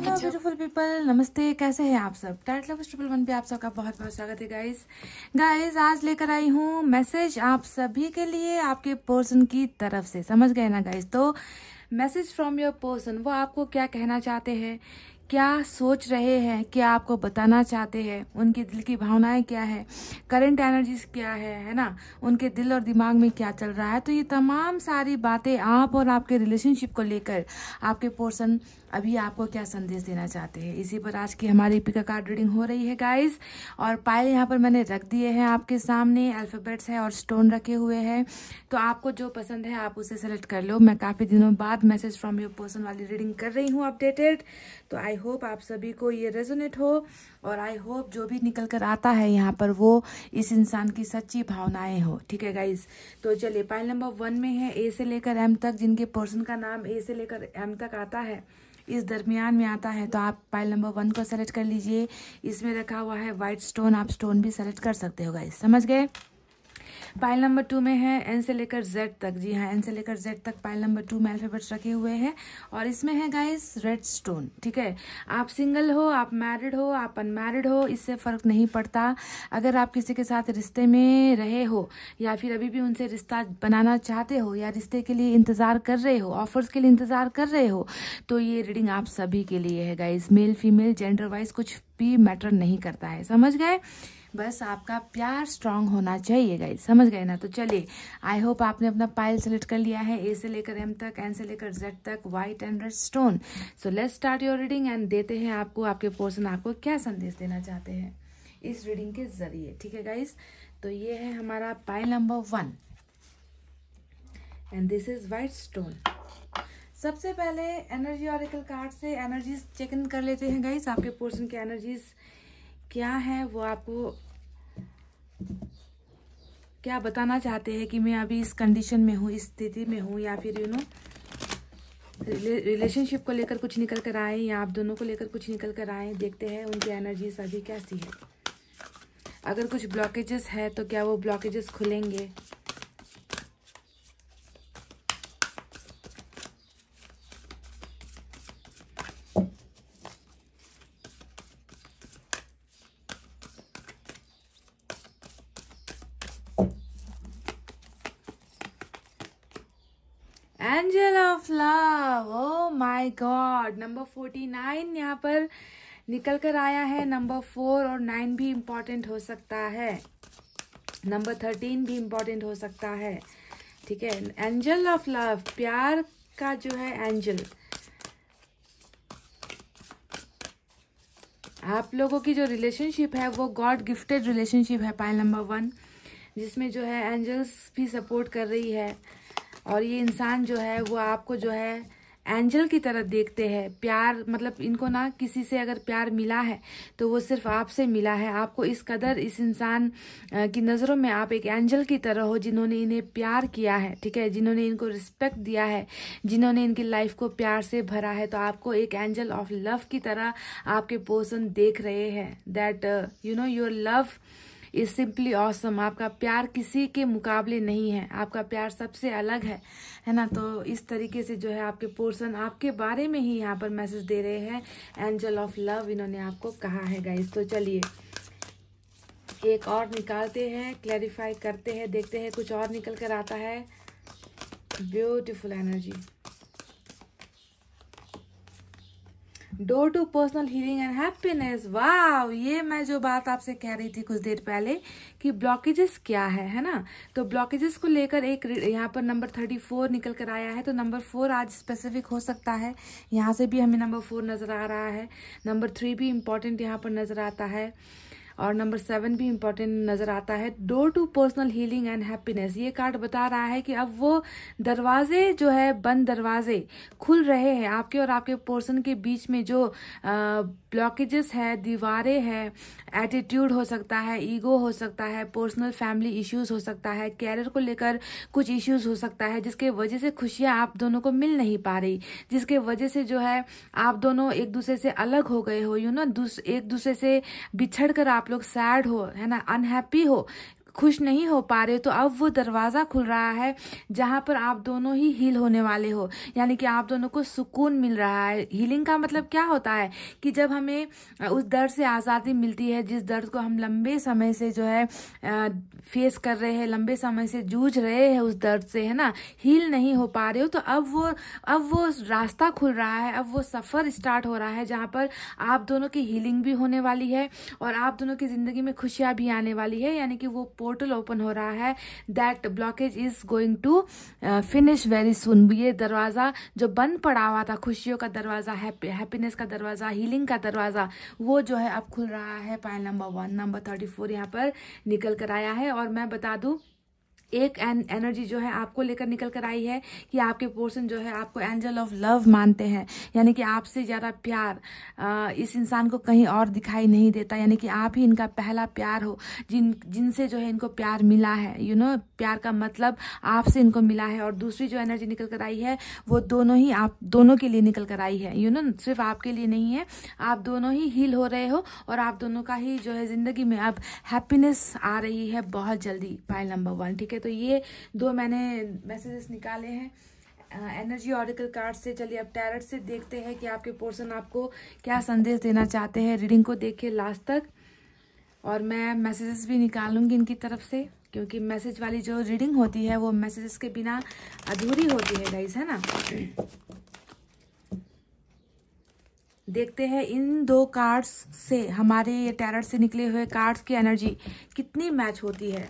beautiful people नमस्ते कैसे हैं आप सब टाइट लव ट्रिपल वन पे आप सबका बहुत बहुत स्वागत है गाइज गाइज आज लेकर आई हूँ मैसेज आप सभी के लिए आपके पर्सन की तरफ से समझ गए ना गाइज तो मैसेज फ्रॉम योर पर्सन वो आपको क्या कहना चाहते हैं क्या सोच रहे हैं क्या आपको बताना चाहते हैं उनके दिल की भावनाएं क्या है करंट एनर्जीज क्या है है ना उनके दिल और दिमाग में क्या चल रहा है तो ये तमाम सारी बातें आप और आपके रिलेशनशिप को लेकर आपके पोर्सन अभी आपको क्या संदेश देना चाहते हैं इसी पर आज की हमारी पिका कार्ड रीडिंग हो रही है गाइस और पायल यहाँ पर मैंने रख दिए हैं आपके सामने अल्फ़ाबेट्स है और स्टोन रखे हुए हैं तो आपको जो पसंद है आप उसे सेलेक्ट कर लो मैं काफ़ी दिनों बाद मैसेज फ्रॉम योर पर्सन वाली रीडिंग कर रही हूँ अपडेटेड तो आई होप आप सभी को ये रेजोनेट हो और आई होप जो भी निकल कर आता है यहाँ पर वो इस इंसान की सच्ची भावनाएँ हो ठीक है गाइज तो चलिए पाइल नंबर वन में है ए से लेकर एम तक जिनके पर्सन का नाम ए से लेकर एम तक आता है इस दरमियान में आता है तो आप पाइल नंबर वन को सेलेक्ट कर लीजिए इसमें रखा हुआ है वाइट स्टोन आप स्टोन भी सेलेक्ट कर सकते हो गाइस समझ गए पाइल नंबर टू में है एन से लेकर जेड तक जी हाँ एन से लेकर जेड तक पाइल नंबर टू में अल्फ़ाबेट्स रखे हुए हैं और इसमें है गाइस रेड स्टोन ठीक है आप सिंगल हो आप मैरिड हो आप अनमैरिड हो इससे फ़र्क नहीं पड़ता अगर आप किसी के साथ रिश्ते में रहे हो या फिर अभी भी उनसे रिश्ता बनाना चाहते हो या रिश्ते के लिए इंतज़ार कर रहे हो ऑफर्स के लिए इंतज़ार कर रहे हो तो ये रीडिंग आप सभी के लिए है guys male female gender wise कुछ भी मैटर नहीं करता है समझ गए बस आपका प्यार स्ट्रांग होना चाहिए गाइज समझ गए ना तो चलिए आई होप आपने अपना पायल सेलेक्ट कर लिया है ए से लेकर एम तक एन से लेकर जेड तक white and red stone so let's start your reading and देते हैं आपको आपके पोर्सन आपको क्या संदेश देना चाहते हैं इस रीडिंग के जरिए ठीक है गाइज तो ये है हमारा pile number one and this is white stone सबसे पहले एनर्जी ऑरिकल कार्ड से एनर्जीज चेक इन कर लेते हैं गाइस आपके पोर्सन की एनर्जीज क्या है वो आपको क्या बताना चाहते हैं कि मैं अभी इस कंडीशन में हूँ इस स्थिति में हूँ या फिर यू नो रिलेशनशिप को लेकर कुछ निकल कर आए या आप दोनों को लेकर कुछ निकल कर आए देखते हैं उनकी एनर्जी अभी कैसी है अगर कुछ ब्लॉकेजेस है तो क्या वो ब्लॉकेजेस खुलेंगे my god number forty nine यहाँ पर निकल कर आया है नंबर फोर और नाइन भी इम्पॉर्टेंट हो सकता है नंबर थर्टीन भी इम्पॉर्टेंट हो सकता है ठीक है एंजल ऑफ लव प्यार का जो है एंजल आप लोगों की जो रिलेशनशिप है वो गॉड गिफ्टेड रिलेशनशिप है पाइल नंबर वन जिसमें जो है एंजल्स भी सपोर्ट कर रही है और ये इंसान जो है वो आपको जो है एंजल की तरह देखते हैं प्यार मतलब इनको ना किसी से अगर प्यार मिला है तो वो सिर्फ आपसे मिला है आपको इस कदर इस इंसान की नज़रों में आप एक एंजल की तरह हो जिन्होंने इन्हें प्यार किया है ठीक है जिन्होंने इनको रिस्पेक्ट दिया है जिन्होंने इनकी लाइफ को प्यार से भरा है तो आपको एक एंजल ऑफ लव की तरह आपके पोर्सन देख रहे हैं that you know your love is simply awesome आपका प्यार किसी के मुकाबले नहीं है आपका प्यार सबसे अलग है है ना तो इस तरीके से जो है आपके पोर्सन आपके बारे में ही यहाँ पर मैसेज दे रहे हैं एंजल ऑफ लव इन्होंने आपको कहा है गाइज तो चलिए एक और निकालते हैं क्लैरिफाई करते हैं देखते हैं कुछ और निकल कर आता है beautiful energy door to personal healing and happiness wow ये मैं जो बात आपसे कह रही थी कुछ देर पहले कि ब्लॉकेजेस क्या है है ना तो ब्लॉकेजेस को लेकर एक यहाँ पर नंबर थर्टी फोर निकल कर आया है तो नंबर फोर आज स्पेसिफिक हो सकता है यहाँ से भी हमें नंबर फोर नज़र आ रहा है नंबर थ्री भी इम्पॉर्टेंट यहाँ पर नज़र आता है और नंबर सेवन भी इम्पोर्टेंट नज़र आता है door to personal healing and happiness ये कार्ड बता रहा है कि अब वो दरवाजे जो है बंद दरवाजे खुल रहे हैं आपके और आपके पर्सन के बीच में जो ब्लॉकेजेस है दीवारें हैं एटीट्यूड हो सकता है ईगो हो सकता है पर्सनल फैमिली इश्यूज़ हो सकता है कैरियर को लेकर कुछ इश्यूज़ हो सकता है जिसके वजह से खुशियाँ आप दोनों को मिल नहीं पा रही जिसके वजह से जो है आप दोनों एक दूसरे से अलग हो गए हो यू ना एक दूसरे से बिछड़ कर आप लोग सैड हो है ना अनहैप्पी हो खुश नहीं हो पा रहे हो तो अब वो दरवाज़ा खुल रहा है जहाँ पर आप दोनों ही हील होने वाले हो यानी कि आप दोनों को सुकून मिल रहा है हीलिंग का मतलब क्या होता है कि जब हमें उस दर्द से आज़ादी मिलती है जिस दर्द को हम लंबे समय से जो है फेस कर रहे हैं लंबे समय से जूझ रहे हैं उस दर्द से है ना हील नहीं हो पा रहे हो तो अब वो अब वो रास्ता खुल रहा है अब वो सफ़र स्टार्ट हो रहा है जहाँ पर आप दोनों की हीलिंग भी होने वाली है और आप दोनों की ज़िंदगी में खुशियाँ भी आने वाली है यानी कि वो पोर्टल ओपन हो रहा है that blockage is going to finish very soon ये दरवाज़ा जो बंद पड़ा हुआ था खुशियों का दरवाज़ा हैप्पीनेस का दरवाज़ा हीलिंग का दरवाज़ा वो जो है अब खुल रहा है pile number one number thirty four यहाँ पर निकल कर आया है और मैं बता दू एक एन एनर्जी जो है आपको लेकर निकल कर आई है कि आपके पोर्सन जो है आपको एंजल ऑफ लव मानते हैं यानी कि आपसे ज़्यादा प्यार इस इंसान को कहीं और दिखाई नहीं देता यानी कि आप ही इनका पहला प्यार हो जिन जिनसे जो है इनको प्यार मिला है यू you नो know, प्यार का मतलब आपसे इनको मिला है और दूसरी जो एनर्जी निकल कर आई है वो दोनों ही आप दोनों के लिए निकल कर आई है यू you नो know, सिर्फ आपके लिए नहीं है आप दोनों ही हील हो रहे हो और आप दोनों का ही जो है ज़िंदगी में अब हैप्पीनेस आ रही है बहुत जल्दी पाइल नंबर वन ठीक है तो ये दो मैंने मैसेजेस निकाले हैं एनर्जी ऑरिकल कार्ड से चलिए अब टैरट से देखते हैं कि आपके पोर्सन आपको क्या संदेश देना चाहते हैं रीडिंग को देख के लास्ट तक और मैं मैसेजेस भी निकालूंगी इनकी तरफ से क्योंकि मैसेज वाली जो रीडिंग होती है वो मैसेजेस के बिना अधूरी होती है गाइज है ना देखते हैं इन दो कार्ड्स से हमारे ये टैरट से निकले हुए कार्ड्स की एनर्जी कितनी मैच होती है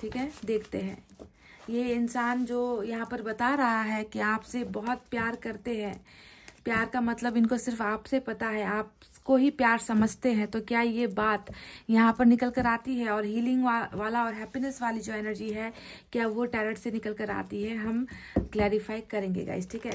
ठीक है देखते हैं ये इंसान जो यहाँ पर बता रहा है कि आपसे बहुत प्यार करते हैं प्यार का मतलब इनको सिर्फ आपसे पता है आपको ही प्यार समझते हैं तो क्या ये बात यहाँ पर निकल कर आती है और हीलिंग वा, वाला और हैप्पीनेस वाली जो एनर्जी है क्या वो टैरट से निकल कर आती है हम क्लैरिफाई करेंगे गाइस ठीक है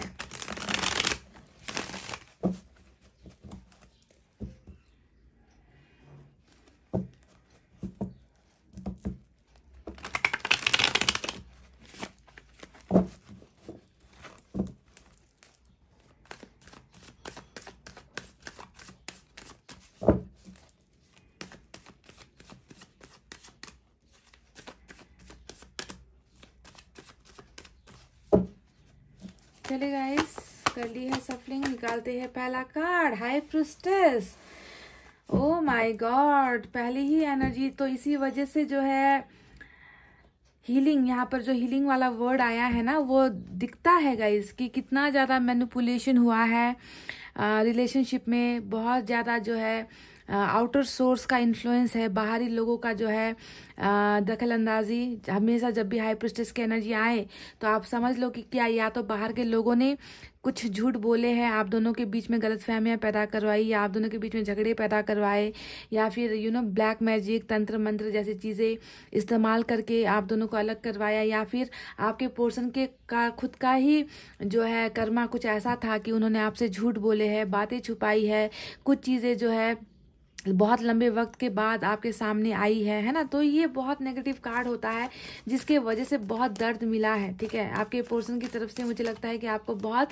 रेडी है सफलिंग निकालते हैं पहला card high priestess oh my god पहली ही एनर्जी तो इसी वजह से जो है हीलिंग यहाँ पर जो हीलिंग वाला वर्ड आया है ना वो दिखता है गाइस कि कितना ज़्यादा मैनुपुलेशन हुआ है रिलेशनशिप में बहुत ज़्यादा जो है आउटर सोर्स का इन्फ्लुएंस है बाहरी लोगों का जो है दखल अंदाजी हमेशा जब भी हाई प्रिस्टेस की एनर्जी आए तो आप समझ लो कि क्या या तो बाहर के लोगों ने कुछ झूठ बोले हैं आप दोनों के बीच में गलत फहमियाँ पैदा करवाई या आप दोनों के बीच में झगड़े पैदा करवाए या फिर यू नो ब्लैक मैजिक तंत्र मंत्र जैसी चीज़ें इस्तेमाल करके आप दोनों को अलग करवाया या फिर आपके पोर्सन के का खुद का ही जो है कर्मा कुछ ऐसा था कि उन्होंने आपसे झूठ बोले है बातें छुपाई है कुछ चीज़ें जो है बहुत लंबे वक्त के बाद आपके सामने आई है है ना तो ये बहुत नेगेटिव कार्ड होता है जिसके वजह से बहुत दर्द मिला है ठीक है आपके पोर्सन की तरफ से मुझे लगता है कि आपको बहुत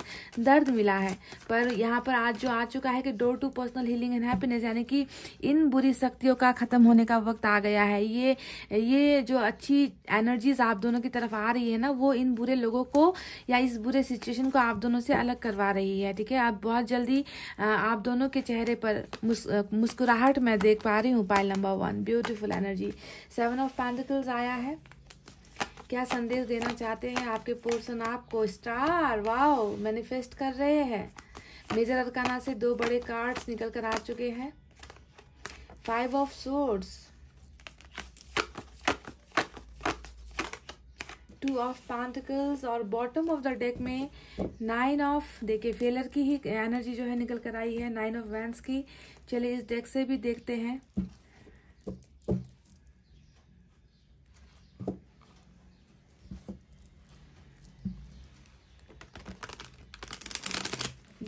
दर्द मिला है पर यहाँ पर आज जो आ चुका है कि door to personal healing and happiness यानी कि इन बुरी शक्तियों का खत्म होने का वक्त आ गया है ये ये जो अच्छी एनर्जीज आप दोनों की तरफ आ रही है ना वो इन बुरे लोगों को या इस बुरे सिचुएशन को आप दोनों से अलग करवा रही है ठीक है आप बहुत जल्दी आप दोनों के चेहरे पर मुस्कुरा मुस्कुराहट मैं देख पा रही हूँ pile number one beautiful energy seven of pentacles आया है क्या संदेश देना चाहते हैं आपके पोर्सन आपको स्टार वाओ मैनिफेस्ट कर रहे हैं मेजर अरकाना से दो बड़े कार्ड्स निकल कर आ चुके हैं five of swords two of pentacles और बॉटम ऑफ द डेक में नाइन ऑफ देखिए फेलर की ही एनर्जी जो है निकल कर आई है नाइन ऑफ वैंस की चलिए इस डेक से भी देखते हैं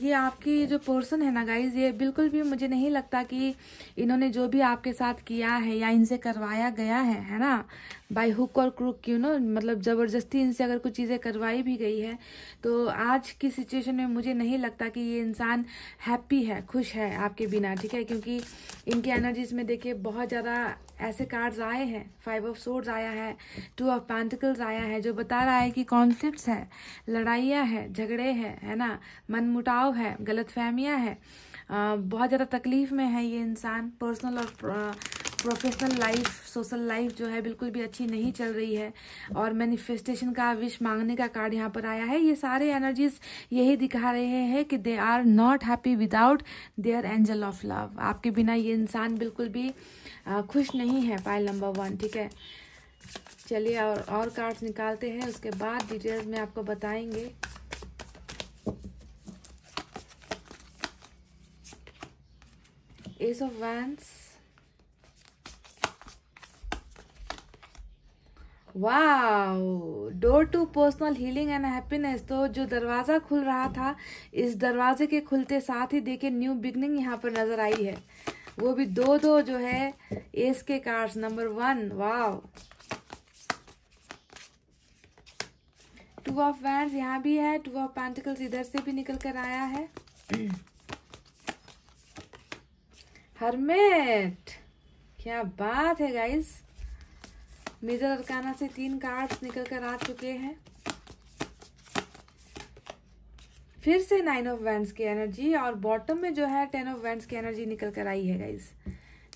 ये आपकी जो पोर्सन है ना गाइज ये बिल्कुल भी मुझे नहीं लगता कि इन्होंने जो भी आपके साथ किया है या इनसे करवाया गया है है ना बाई हुक और क्रूक यू नो मतलब ज़बरदस्ती इनसे अगर कुछ चीज़ें करवाई भी गई है तो आज की सिचुएशन में मुझे नहीं लगता कि ये इंसान हैप्पी है खुश है आपके बिना ठीक है क्योंकि इनकी एनर्जीज में देखिए बहुत ज़्यादा ऐसे कार्ड्स आए हैं फाइव ऑफ सोर्ड्स आया है टू ऑफ पैंटिकल्स आया है जो बता रहा है कि कॉन्फ्लिक्ट है लड़ाइयाँ है झगड़े हैं है ना मनमुटाव भेदभाव है गलत फहमियाँ है बहुत ज़्यादा तकलीफ़ में है ये इंसान पर्सनल और प्रोफेशनल लाइफ सोशल लाइफ जो है बिल्कुल भी अच्छी नहीं चल रही है और मैनिफेस्टेशन का विश मांगने का कार्ड यहाँ पर आया है ये सारे एनर्जीज यही दिखा रहे हैं कि they are not happy without their angel of love आपके बिना ये इंसान बिल्कुल भी खुश नहीं है पाइल नंबर वन ठीक है चलिए और और कार्ड्स निकालते हैं उसके बाद डिटेल्स में आपको बताएंगे ace of wands wow door to personal healing and happiness तो जो दरवाज़ा खुल रहा था इस दरवाजे के खुलते साथ ही देखे न्यू बिगनिंग यहाँ पर नज़र आई है वो भी दो दो जो है एस के card number one wow two of wand यहाँ भी है टू ऑफ पैंटिकल्स इधर से भी निकल कर आया है हरमेट क्या बात है गाइस मेजर अरकाना से तीन कार्ड्स निकल कर आ चुके हैं फिर से नाइन ऑफ वैंड्स की एनर्जी और बॉटम में जो है टेन ऑफ वैंड्स की एनर्जी निकल कर आई है गाइस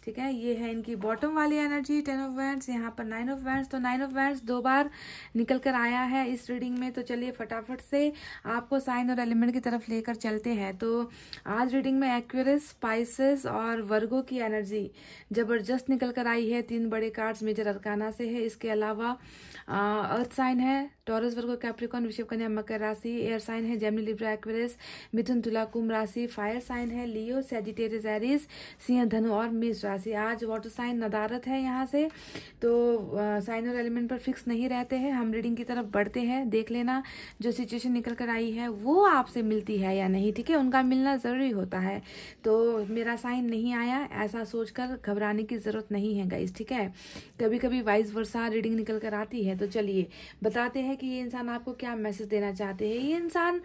ठीक है ये है इनकी बॉटम वाली एनर्जी टेन ऑफ वैंड्स यहाँ पर नाइन ऑफ वैंड्स तो नाइन ऑफ वैंड्स दो बार निकल कर आया है इस रीडिंग में तो चलिए फटाफट से आपको साइन और एलिमेंट की तरफ लेकर चलते हैं तो आज रीडिंग में एक्वेरस स्पाइसेस और वर्गो की एनर्जी जबरदस्त निकल कर आई है तीन बड़े कार्ड्स मेजर अरकाना से है इसके अलावा अर्थ साइन है टॉरस वर्गो कैप्रिकॉन विश्व कन्या मकर राशि एयर साइन है Gemini Libra Aquarius Mithun Tula Kumbh राशि फायर साइन है लियो सेजिटेरियस एरिस सिंह धनु और मिस राशि आज वाटर साइन नदारत है यहाँ से तो साइन और एलिमेंट पर फिक्स नहीं रहते हैं हम रीडिंग की तरफ बढ़ते हैं देख लेना जो सिचुएशन निकल कर आई है वो आपसे मिलती है या नहीं ठीक है उनका मिलना ज़रूरी होता है तो मेरा साइन नहीं आया ऐसा सोचकर घबराने की ज़रूरत नहीं है गाइज ठीक है कभी कभी वाइस वर्षा रीडिंग निकल कर आती है तो चलिए बताते हैं कि ये इंसान आपको क्या मैसेज देना चाहते हैं ये इंसान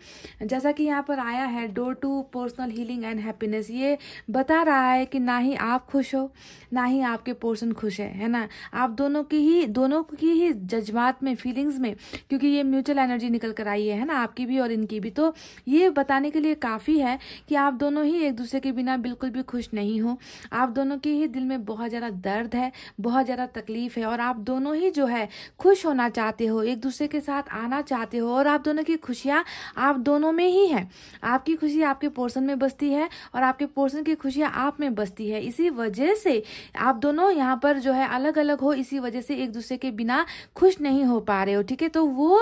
जैसा कि यहाँ पर आया है door to personal healing and happiness ये बता रहा है कि ना ही आप खुश हो हो ना ही आपके पोर्सन खुश है है ना आप दोनों की ही दोनों की ही जज्बात में फीलिंग्स में क्योंकि ये म्यूचुअल एनर्जी निकल कर आई है, है ना आपकी भी और इनकी भी तो ये बताने के लिए काफ़ी है कि आप दोनों ही एक दूसरे के बिना बिल्कुल भी खुश नहीं हो आप दोनों के ही दिल में बहुत ज़्यादा दर्द है बहुत ज़्यादा तकलीफ है और आप दोनों ही जो है खुश होना चाहते हो एक दूसरे के साथ आना चाहते हो और आप दोनों की खुशियाँ आप दोनों में ही हैं आपकी खुशी आपके पोर्सन में बसती है और आपके पोर्सन की खुशियाँ आप में बसती है इसी वजह वजह से आप दोनों यहाँ पर जो है अलग अलग हो इसी वजह से एक दूसरे के बिना खुश नहीं हो पा रहे हो ठीक है तो वो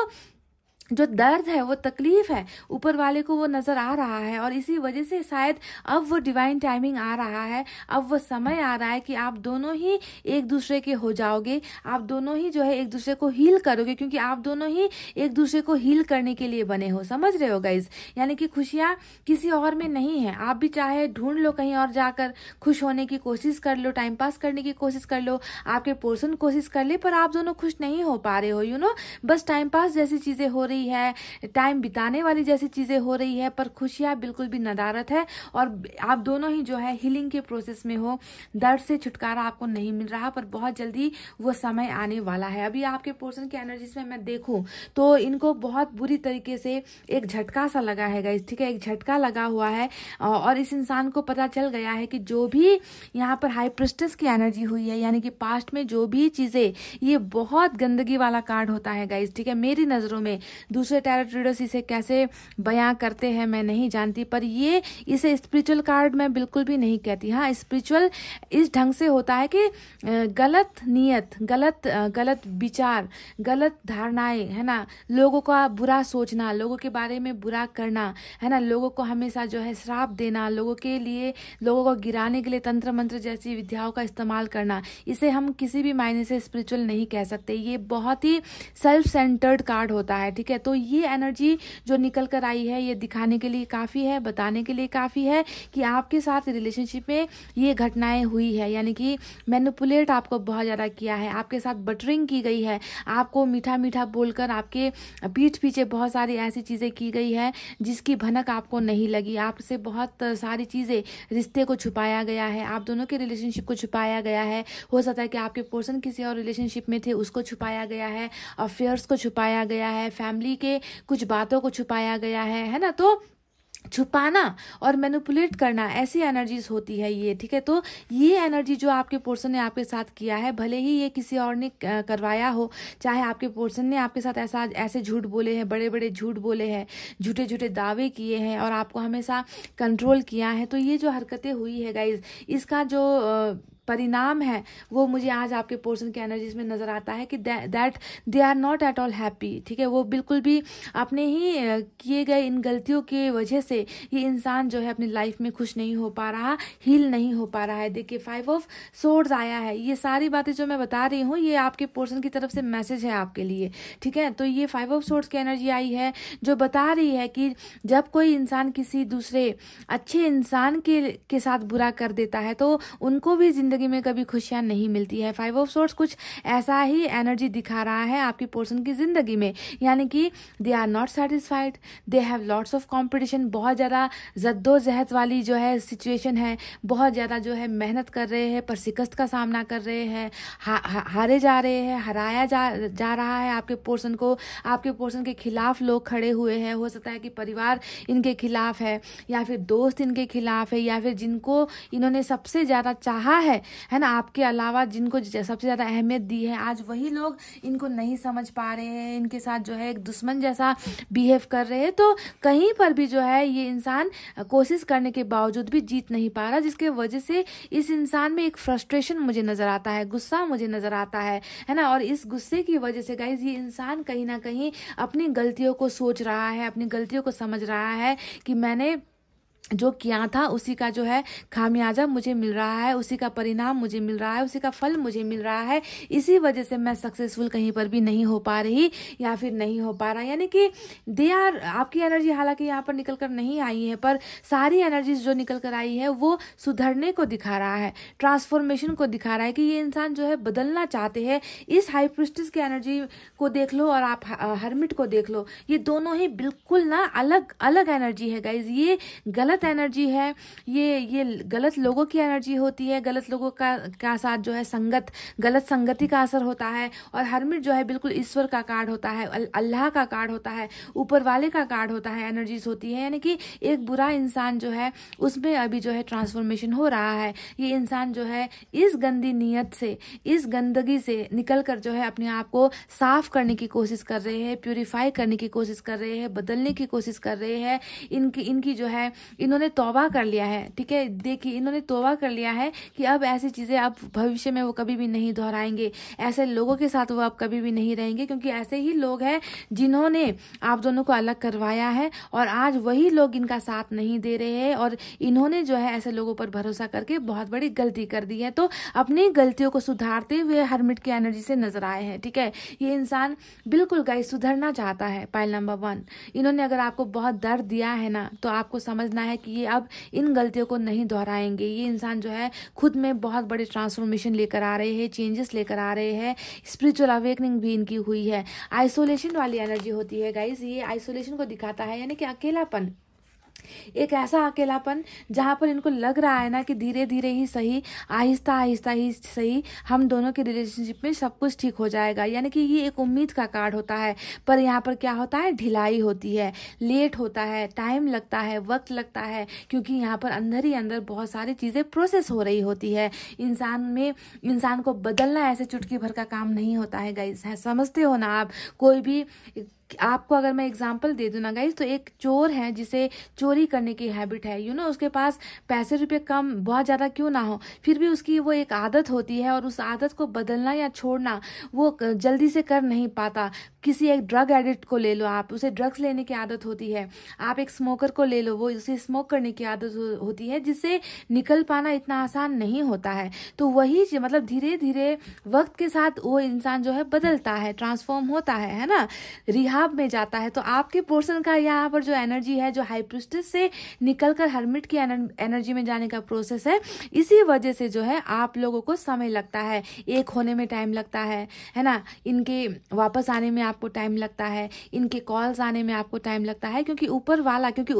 जो दर्द है वो तकलीफ है ऊपर वाले को वो नजर आ रहा है और इसी वजह से शायद अब वो डिवाइन टाइमिंग आ रहा है अब वो समय आ रहा है कि आप दोनों ही एक दूसरे के हो जाओगे आप दोनों ही जो है एक दूसरे को हील करोगे क्योंकि आप दोनों ही एक दूसरे को हील करने के लिए बने हो समझ रहे हो गाइज यानी कि खुशियां किसी और में नहीं है आप भी चाहे ढूंढ लो कहीं और जाकर खुश होने की कोशिश कर लो टाइम पास करने की कोशिश कर लो आपके पोर्सन कोशिश कर ले पर आप दोनों खुश नहीं हो पा रहे हो यू नो बस टाइम पास जैसी चीजें हो रही रही है टाइम बिताने वाली जैसी चीज़ें हो रही है पर खुशियाँ बिल्कुल भी नदारत है और आप दोनों ही जो है हीलिंग के प्रोसेस में हो दर्द से छुटकारा आपको नहीं मिल रहा पर बहुत जल्दी वो समय आने वाला है अभी आपके पोर्सन की एनर्जीज में मैं देखूँ तो इनको बहुत बुरी तरीके से एक झटका सा लगा है गाइज ठीक है एक झटका लगा हुआ है और इस इंसान को पता चल गया है कि जो भी यहाँ पर हाई प्रिस्टस की एनर्जी हुई है यानी कि पास्ट में जो भी चीज़ें ये बहुत गंदगी वाला कार्ड होता है गाइज ठीक है मेरी नज़रों में दूसरे टैरट रीडर्स इसे कैसे बयां करते हैं मैं नहीं जानती पर ये इसे स्पिरिचुअल कार्ड मैं बिल्कुल भी नहीं कहती हाँ स्पिरिचुअल इस ढंग से होता है कि गलत नीयत गलत गलत विचार गलत धारणाएं है ना लोगों का बुरा सोचना लोगों के बारे में बुरा करना है ना लोगों को हमेशा जो है श्राप देना लोगों के लिए लोगों को गिराने के लिए तंत्र मंत्र जैसी विद्याओं का इस्तेमाल करना इसे हम किसी भी मायने से स्पिरिचुअल नहीं कह सकते ये बहुत ही सेल्फ सेंटर्ड कार्ड होता है ठीक है है तो ये एनर्जी जो निकल कर आई है ये दिखाने के लिए काफ़ी है बताने के लिए काफ़ी है कि आपके साथ रिलेशनशिप में ये घटनाएं हुई है यानी कि मैनुपुलेट आपको बहुत ज़्यादा किया है आपके साथ बटरिंग की गई है आपको मीठा मीठा बोलकर आपके पीठ पीछे बहुत सारी ऐसी चीज़ें की गई है जिसकी भनक आपको नहीं लगी आपसे बहुत सारी चीज़ें रिश्ते को छुपाया गया है आप दोनों के रिलेशनशिप को छुपाया गया है हो सकता है कि आपके पर्सन किसी और रिलेशनशिप में थे उसको छुपाया गया है अफेयर्स को छुपाया गया है फैमिली फैमिली के कुछ बातों को छुपाया गया है है ना तो छुपाना और मैनुपुलेट करना ऐसी एनर्जीज होती है ये ठीक है तो ये एनर्जी जो आपके पोर्सन ने आपके साथ किया है भले ही ये किसी और ने करवाया हो चाहे आपके पोर्सन ने आपके साथ ऐसा ऐसे झूठ बोले हैं बड़े बड़े झूठ बोले हैं झूठे झूठे दावे किए हैं और आपको हमेशा कंट्रोल किया है तो ये जो हरकतें हुई है गाइज इसका जो परिणाम है वो मुझे आज आपके पोर्सन के एनर्जीज में नज़र आता है कि that they are not at all happy ठीक है वो बिल्कुल भी अपने ही किए गए इन गलतियों की वजह से ये इंसान जो है अपनी लाइफ में खुश नहीं हो पा रहा हील नहीं हो पा रहा है देखिए फाइव ऑफ सोर्स आया है ये सारी बातें जो मैं बता रही हूँ ये आपके पोर्सन की तरफ से मैसेज है आपके लिए ठीक है तो ये फाइव ऑफ सोर्स की एनर्जी आई है जो बता रही है कि जब कोई इंसान किसी दूसरे अच्छे इंसान के के साथ बुरा कर देता है तो उनको भी जिंदगी जिंदगी में कभी खुशियां नहीं मिलती है फाइव ऑफ सोर्स कुछ ऐसा ही एनर्जी दिखा रहा है आपकी पर्सन की जिंदगी में यानी कि they are not satisfied they have lots of competition बहुत ज़्यादा जद्दोजहद वाली जो है सिचुएशन है बहुत ज़्यादा जो है मेहनत कर रहे हैं पर शिकस्त का सामना कर रहे हैं हा, हा, हारे जा रहे हैं हराया जा जा रहा है आपके पोर्सन को आपके पोर्सन के खिलाफ लोग खड़े हुए हैं हो सकता है कि परिवार इनके खिलाफ है या फिर दोस्त इनके खिलाफ है या फिर जिनको इन्होंने सबसे ज़्यादा चाहा है है ना आपके अलावा जिनको सबसे ज़्यादा अहमियत दी है आज वही लोग इनको नहीं समझ पा रहे हैं इनके साथ जो है एक दुश्मन जैसा बिहेव कर रहे हैं तो कहीं पर भी जो है ये इंसान कोशिश करने के बावजूद भी जीत नहीं पा रहा जिसके वजह से इस इंसान में एक फ्रस्ट्रेशन मुझे नज़र आता है गुस्सा मुझे नज़र आता है है ना और इस गुस्से की वजह से गाइज ये इंसान कहीं ना कहीं अपनी गलतियों को सोच रहा है अपनी गलतियों को समझ रहा है कि मैंने जो किया था उसी का जो है खामियाजा मुझे मिल रहा है उसी का परिणाम मुझे मिल रहा है उसी का फल मुझे मिल रहा है इसी वजह से मैं सक्सेसफुल कहीं पर भी नहीं हो पा रही या फिर नहीं हो पा रहा यानी कि दे आर आपकी एनर्जी हालांकि यहाँ पर निकल कर नहीं आई है पर सारी एनर्जीज जो निकल कर आई है वो सुधरने को दिखा रहा है ट्रांसफॉर्मेशन को दिखा रहा है कि ये इंसान जो है बदलना चाहते हैं इस हाई प्रिस्टिस की एनर्जी को देख लो और आप हर्मिट को देख लो ये दोनों ही बिल्कुल ना अलग अलग एनर्जी है गाइज ये गलत गलत एनर्जी है ये ये गलत लोगों की एनर्जी होती है गलत लोगों का का साथ जो है संगत गलत संगति का असर होता है और हरमिट जो है बिल्कुल ईश्वर का कार्ड होता है अल्लाह का कार्ड होता है ऊपर वाले का कार्ड होता है एनर्जीज होती है यानी कि एक बुरा इंसान जो है उसमें अभी जो है ट्रांसफॉर्मेशन हो रहा है ये इंसान जो है इस गंदी नीयत से इस गंदगी से निकल कर जो है अपने आप को साफ करने की कोशिश कर रहे हैं प्योरीफाई करने की कोशिश कर रहे हैं बदलने की कोशिश कर रहे हैं इनकी इनकी जो है इन्होंने तोबा कर लिया है ठीक है देखिए इन्होंने तोबा कर लिया है कि अब ऐसी चीज़ें आप भविष्य में वो कभी भी नहीं दोहराएंगे ऐसे लोगों के साथ वो आप कभी भी नहीं रहेंगे क्योंकि ऐसे ही लोग हैं जिन्होंने आप दोनों को अलग करवाया है और आज वही लोग इनका साथ नहीं दे रहे हैं और इन्होंने जो है ऐसे लोगों पर भरोसा करके बहुत बड़ी गलती कर दी है तो अपनी गलतियों को सुधारते हुए हरमिट की एनर्जी से नजर आए हैं ठीक है ये इंसान बिल्कुल गाय सुधरना चाहता है पाइल नंबर वन इन्होंने अगर आपको बहुत दर्द दिया है ना तो आपको समझना है कि ये अब इन गलतियों को नहीं दोहराएंगे ये इंसान जो है खुद में बहुत बड़े ट्रांसफॉर्मेशन लेकर आ रहे हैं चेंजेस लेकर आ रहे हैं स्पिरिचुअल अवेकनिंग भी इनकी हुई है आइसोलेशन वाली एनर्जी होती है गाइज ये आइसोलेशन को दिखाता है यानी कि अकेलापन एक ऐसा अकेलापन जहाँ पर इनको लग रहा है ना कि धीरे धीरे ही सही आहिस्ता आहिस्ता ही सही हम दोनों के रिलेशनशिप में सब कुछ ठीक हो जाएगा यानी कि ये एक उम्मीद का कार्ड होता है पर यहाँ पर क्या होता है ढिलाई होती है लेट होता है टाइम लगता है वक्त लगता है क्योंकि यहाँ पर अंदर ही अंदर बहुत सारी चीज़ें प्रोसेस हो रही होती है इंसान में इंसान को बदलना ऐसे चुटकी भर का काम नहीं होता है गाइस समझते हो ना आप कोई भी आपको अगर मैं एग्जाम्पल दे दूँ ना गाइज तो एक चोर है जिसे चोरी करने की हैबिट है यू you नो know, उसके पास पैसे रुपये कम बहुत ज़्यादा क्यों ना हो फिर भी उसकी वो एक आदत होती है और उस आदत को बदलना या छोड़ना वो जल्दी से कर नहीं पाता किसी एक ड्रग एडिक्ट को ले लो आप उसे ड्रग्स लेने की आदत होती है आप एक स्मोकर को ले लो वो उसे स्मोक करने की आदत हो, होती है जिससे निकल पाना इतना आसान नहीं होता है तो वही मतलब धीरे धीरे वक्त के साथ वो इंसान जो है बदलता है ट्रांसफॉर्म होता है है ना रिहा भाव में जाता है तो आपके पोर्सन का यहाँ पर जो एनर्जी है जो हाइप्रिस्टिस से निकलकर हर्मिट की एनर्जी में जाने का प्रोसेस है इसी वजह से जो है आप लोगों को समय लगता है एक होने में टाइम लगता है है ना इनके वापस आने में आपको टाइम लगता है इनके कॉल्स आने में आपको टाइम लगता है क्योंकि ऊपर वाला क्योंकि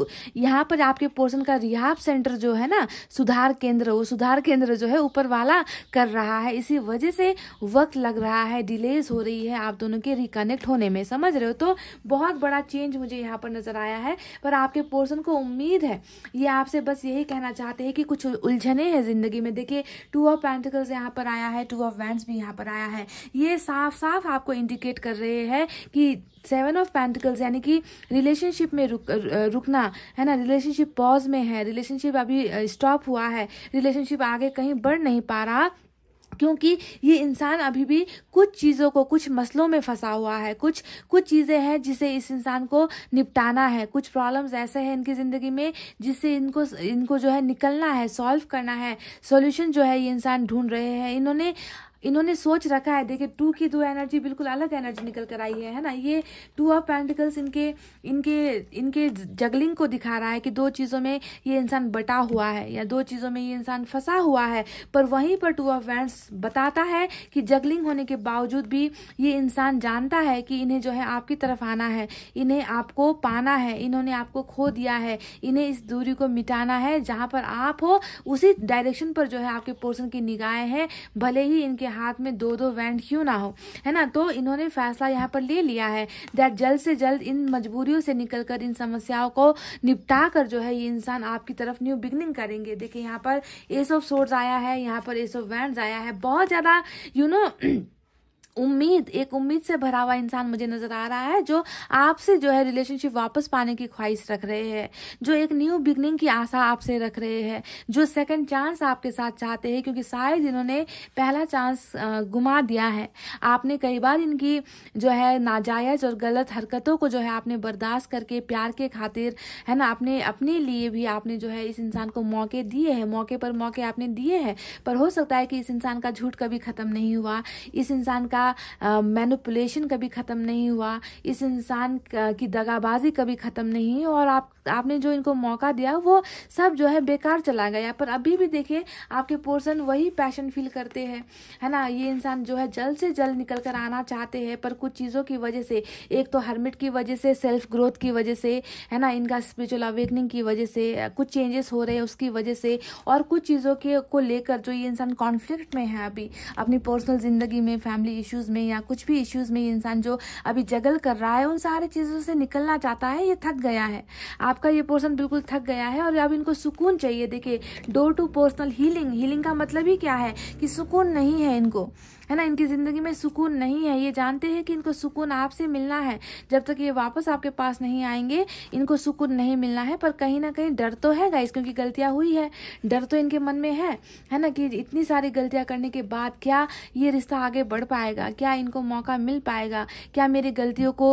यहाँ पर आपके पोर्सन का रिहाब सेंटर जो है ना सुधार केंद्र वो सुधार केंद्र जो है ऊपर वाला कर रहा है इसी वजह से वक्त लग रहा है डिलेज हो रही है आप दोनों के रिकनेक्ट होने में समझ रहे हो तो बहुत बड़ा चेंज मुझे यहाँ पर नज़र आया है पर आपके पोर्सन को उम्मीद है ये आपसे बस यही कहना चाहते हैं कि कुछ उलझने हैं ज़िंदगी में देखिए टू ऑफ पेंटिकल्स यहाँ पर आया है टू ऑफ वैंड भी यहाँ पर आया है ये साफ साफ आपको इंडिकेट कर रहे हैं कि सेवन ऑफ पेंटिकल्स यानी कि रिलेशनशिप में रुक रुकना है ना रिलेशनशिप पॉज में है रिलेशनशिप अभी स्टॉप हुआ है रिलेशनशिप आगे कहीं बढ़ नहीं पा रहा क्योंकि ये इंसान अभी भी कुछ चीज़ों को कुछ मसलों में फंसा हुआ है कुछ कुछ चीज़ें हैं जिसे इस इंसान को निपटाना है कुछ प्रॉब्लम्स ऐसे हैं इनकी ज़िंदगी में जिससे इनको इनको जो है निकलना है सॉल्व करना है सॉल्यूशन जो है ये इंसान ढूंढ रहे हैं इन्होंने इन्होंने सोच रखा है देखिए टू की दो एनर्जी बिल्कुल अलग एनर्जी निकल कर आई है है ना ये टू ऑफ पेंटिकल्स इनके इनके इनके जगलिंग को दिखा रहा है कि दो चीज़ों में ये इंसान बटा हुआ है या दो चीज़ों में ये इंसान फंसा हुआ है पर वहीं पर टू ऑफ वैंड्स बताता है कि जगलिंग होने के बावजूद भी ये इंसान जानता है कि इन्हें जो है आपकी तरफ आना है इन्हें आपको पाना है इन्होंने आपको खो दिया है इन्हें इस दूरी को मिटाना है जहाँ पर आप हो उसी डायरेक्शन पर जो है आपके पोर्सन की निगाहें हैं भले ही इनके हाथ में दो दो वैंड क्यों ना हो है ना तो इन्होंने फैसला यहाँ पर ले लिया है दैट जल्द से जल्द इन मजबूरियों से निकलकर इन समस्याओं को निपटा कर जो है ये इंसान आपकी तरफ न्यू बिगनिंग करेंगे देखिए यहाँ पर एस ऑफ सोर्स आया है यहाँ पर एस ऑफ वैंड आया है बहुत ज़्यादा यू नो उम्मीद एक उम्मीद से भरा हुआ इंसान मुझे नज़र आ रहा है जो आपसे जो है रिलेशनशिप वापस पाने की ख्वाहिश रख रहे हैं जो एक न्यू बिगनिंग की आशा आपसे रख रहे हैं जो सेकंड चांस आपके साथ चाहते हैं क्योंकि शायद इन्होंने पहला चांस गुमा दिया है आपने कई बार इनकी जो है नाजायज़ और गलत हरकतों को जो है आपने बर्दाश्त करके प्यार के खातिर है ना आपने अपने लिए भी आपने जो है इस इंसान को मौके दिए हैं मौके पर मौके आपने दिए हैं पर हो सकता है कि इस इंसान का झूठ कभी ख़त्म नहीं हुआ इस इंसान का का मैनुपुलेशन कभी ख़त्म नहीं हुआ इस इंसान की दगाबाजी कभी ख़त्म नहीं हुई और आप आपने जो इनको मौका दिया वो सब जो है बेकार चला गया पर अभी भी देखिए आपके पोर्सन वही पैशन फील करते हैं है ना ये इंसान जो है जल्द से जल्द निकल कर आना चाहते हैं पर कुछ चीज़ों की वजह से एक तो हर्मिट की वजह से सेल्फ ग्रोथ की वजह से है ना इनका स्पिरिचुअल अवेकनिंग की वजह से कुछ चेंजेस हो रहे हैं उसकी वजह से और कुछ चीज़ों के को लेकर जो ये इंसान कॉन्फ्लिक्ट में है अभी अपनी पर्सनल ज़िंदगी में फैमिली इशू इश्यूज़ में या कुछ भी इश्यूज़ में इंसान जो अभी जगल कर रहा है उन सारी चीज़ों से निकलना चाहता है ये थक गया है आपका ये पोर्सन बिल्कुल थक गया है और अब इनको सुकून चाहिए देखिए door to personal healing healing का मतलब ही क्या है कि सुकून नहीं है इनको है ना इनकी ज़िंदगी में सुकून नहीं है ये जानते हैं कि इनको सुकून आपसे मिलना है जब तक ये वापस आपके पास नहीं आएंगे इनको सुकून नहीं मिलना है पर कहीं ना कहीं डर तो है गाइस क्योंकि गलतियाँ हुई है डर तो इनके मन में है है ना कि इतनी सारी गलतियाँ करने के बाद क्या ये रिश्ता आगे बढ़ पाएगा क्या इनको मौका मिल पाएगा क्या मेरी गलतियों को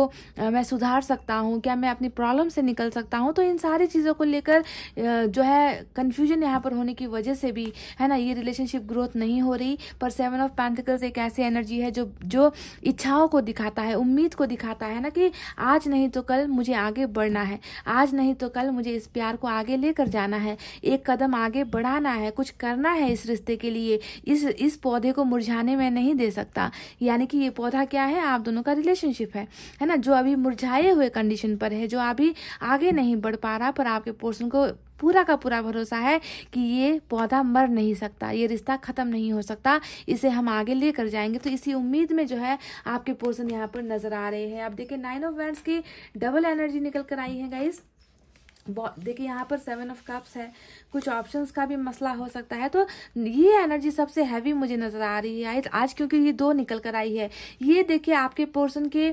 मैं सुधार सकता हूँ क्या मैं अपनी प्रॉब्लम से निकल सकता हूँ तो इन सारी चीज़ों को लेकर जो है कन्फ्यूजन यहाँ पर होने की वजह से भी है ना ये रिलेशनशिप ग्रोथ नहीं हो रही पर सेवन ऑफ पैंथिकल्स एक ऐसी एनर्जी है जो जो इच्छाओं को दिखाता है उम्मीद को दिखाता है ना कि आज नहीं तो कल मुझे आगे बढ़ना है आज नहीं तो कल मुझे इस प्यार को आगे लेकर जाना है एक कदम आगे बढ़ाना है कुछ करना है इस रिश्ते के लिए इस इस पौधे को मुरझाने में नहीं दे सकता यानी कि ये पौधा क्या है आप दोनों का रिलेशनशिप है है ना जो अभी मुरझाए हुए कंडीशन पर है जो अभी आगे नहीं बढ़ पा रहा पर आपके पोर्सन को पूरा का पूरा भरोसा है कि ये पौधा मर नहीं सकता ये रिश्ता ख़त्म नहीं हो सकता इसे हम आगे ले कर जाएंगे तो इसी उम्मीद में जो है आपके पोर्सन यहाँ पर नज़र आ रहे हैं आप देखिए नाइन ऑफ वैंड्स की डबल एनर्जी निकल कर आई है गाइस देखिए यहाँ पर सेवन ऑफ कप्स है कुछ ऑप्शंस का भी मसला हो सकता है तो ये एनर्जी सबसे हैवी मुझे नज़र आ रही है आज क्योंकि ये दो निकल कर आई है ये देखिए आपके पोर्सन के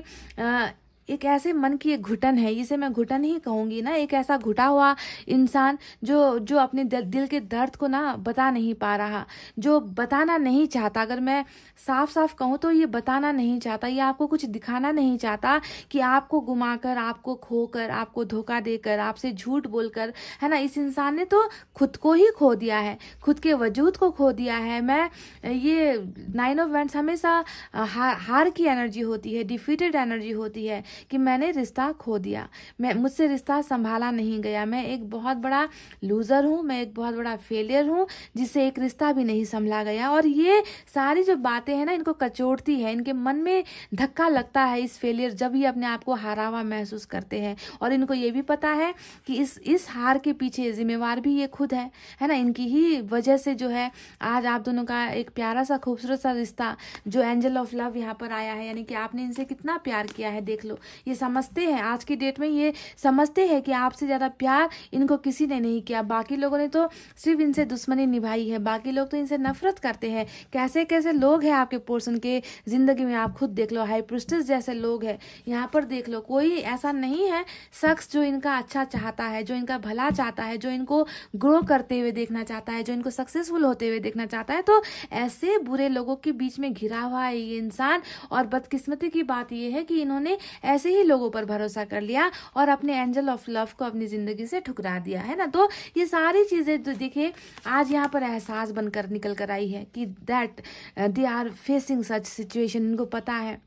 एक ऐसे मन की एक घुटन है इसे मैं घुटन ही कहूँगी ना एक ऐसा घुटा हुआ इंसान जो जो अपने दिल के दर्द को ना बता नहीं पा रहा जो बताना नहीं चाहता अगर मैं साफ साफ कहूँ तो ये बताना नहीं चाहता ये आपको कुछ दिखाना नहीं चाहता कि आपको घुमाकर आपको खोकर आपको धोखा देकर आपसे झूठ बोलकर है ना इस इंसान ने तो खुद को ही खो दिया है खुद के वजूद को खो दिया है मैं ये नाइन ऑफ वेंट्स हमेशा हार की एनर्जी होती है डिफीटेड एनर्जी होती है कि मैंने रिश्ता खो दिया मैं मुझसे रिश्ता संभाला नहीं गया मैं एक बहुत बड़ा लूज़र हूँ मैं एक बहुत बड़ा फेलियर हूँ जिससे एक रिश्ता भी नहीं संभला गया और ये सारी जो बातें हैं ना इनको कचोड़ती है इनके मन में धक्का लगता है इस फेलियर जब ये अपने आप को हारा हुआ महसूस करते हैं और इनको ये भी पता है कि इस इस हार के पीछे जिम्मेवार भी ये खुद है है ना इनकी ही वजह से जो है आज आप दोनों का एक प्यारा सा खूबसूरत सा रिश्ता जो एंजल ऑफ लव यहाँ पर आया है यानी कि आपने इनसे कितना प्यार किया है देख लो ये समझते हैं आज की डेट में ये समझते हैं कि आपसे ज़्यादा प्यार इनको किसी ने नहीं किया बाकी लोगों ने तो सिर्फ इनसे दुश्मनी निभाई है बाकी लोग तो इनसे नफरत करते हैं कैसे कैसे लोग हैं आपके पोर्सन के ज़िंदगी में आप खुद देख लो हाइप्रोस्टिस जैसे लोग हैं यहाँ पर देख लो कोई ऐसा नहीं है शख्स जो इनका अच्छा चाहता है जो इनका भला चाहता है जो इनको ग्रो करते हुए देखना चाहता है जो इनको सक्सेसफुल होते हुए देखना चाहता है तो ऐसे बुरे लोगों के बीच में घिरा हुआ है ये इंसान और बदकिस्मती की बात ये है कि इन्होंने ऐसे ही लोगों पर भरोसा कर लिया और अपने एंजल ऑफ लव को अपनी ज़िंदगी से ठुकरा दिया है ना तो ये सारी चीज़ें जो तो देखे आज यहाँ पर एहसास बनकर निकल कर आई है कि that they are facing such situation इनको पता है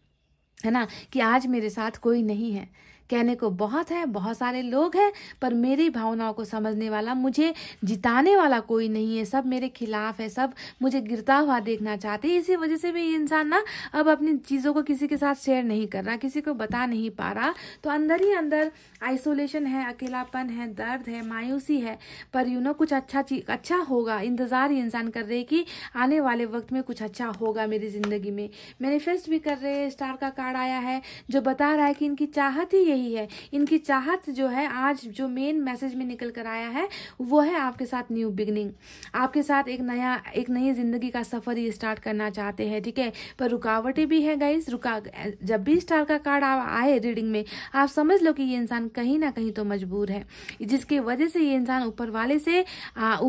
है ना कि आज मेरे साथ कोई नहीं है कहने को बहुत है बहुत सारे लोग हैं पर मेरी भावनाओं को समझने वाला मुझे जिताने वाला कोई नहीं है सब मेरे खिलाफ है सब मुझे गिरता हुआ देखना चाहते हैं इसी वजह से भी ये इंसान ना अब अपनी चीज़ों को किसी के साथ शेयर नहीं कर रहा किसी को बता नहीं पा रहा तो अंदर ही अंदर आइसोलेशन है अकेलापन है दर्द है मायूसी है पर यू नो कुछ अच्छा चीज अच्छा होगा इंतज़ार ये इंसान कर रहे कि आने वाले वक्त में कुछ अच्छा होगा मेरी ज़िंदगी में मैनिफेस्ट भी कर रहे स्टार का कार्ड आया है जो बता रहा है कि इनकी चाहत ही यही रही है इनकी चाहत जो है आज जो मेन मैसेज में निकल कर आया है वो है आपके साथ न्यू बिगनिंग आपके साथ एक नया एक नई जिंदगी का सफर ये स्टार्ट करना चाहते हैं ठीक है पर रुकावटें भी है गाइज रुका जब भी स्टार का कार्ड आए रीडिंग में आप समझ लो कि ये इंसान कहीं ना कहीं तो मजबूर है जिसके वजह से ये इंसान ऊपर वाले से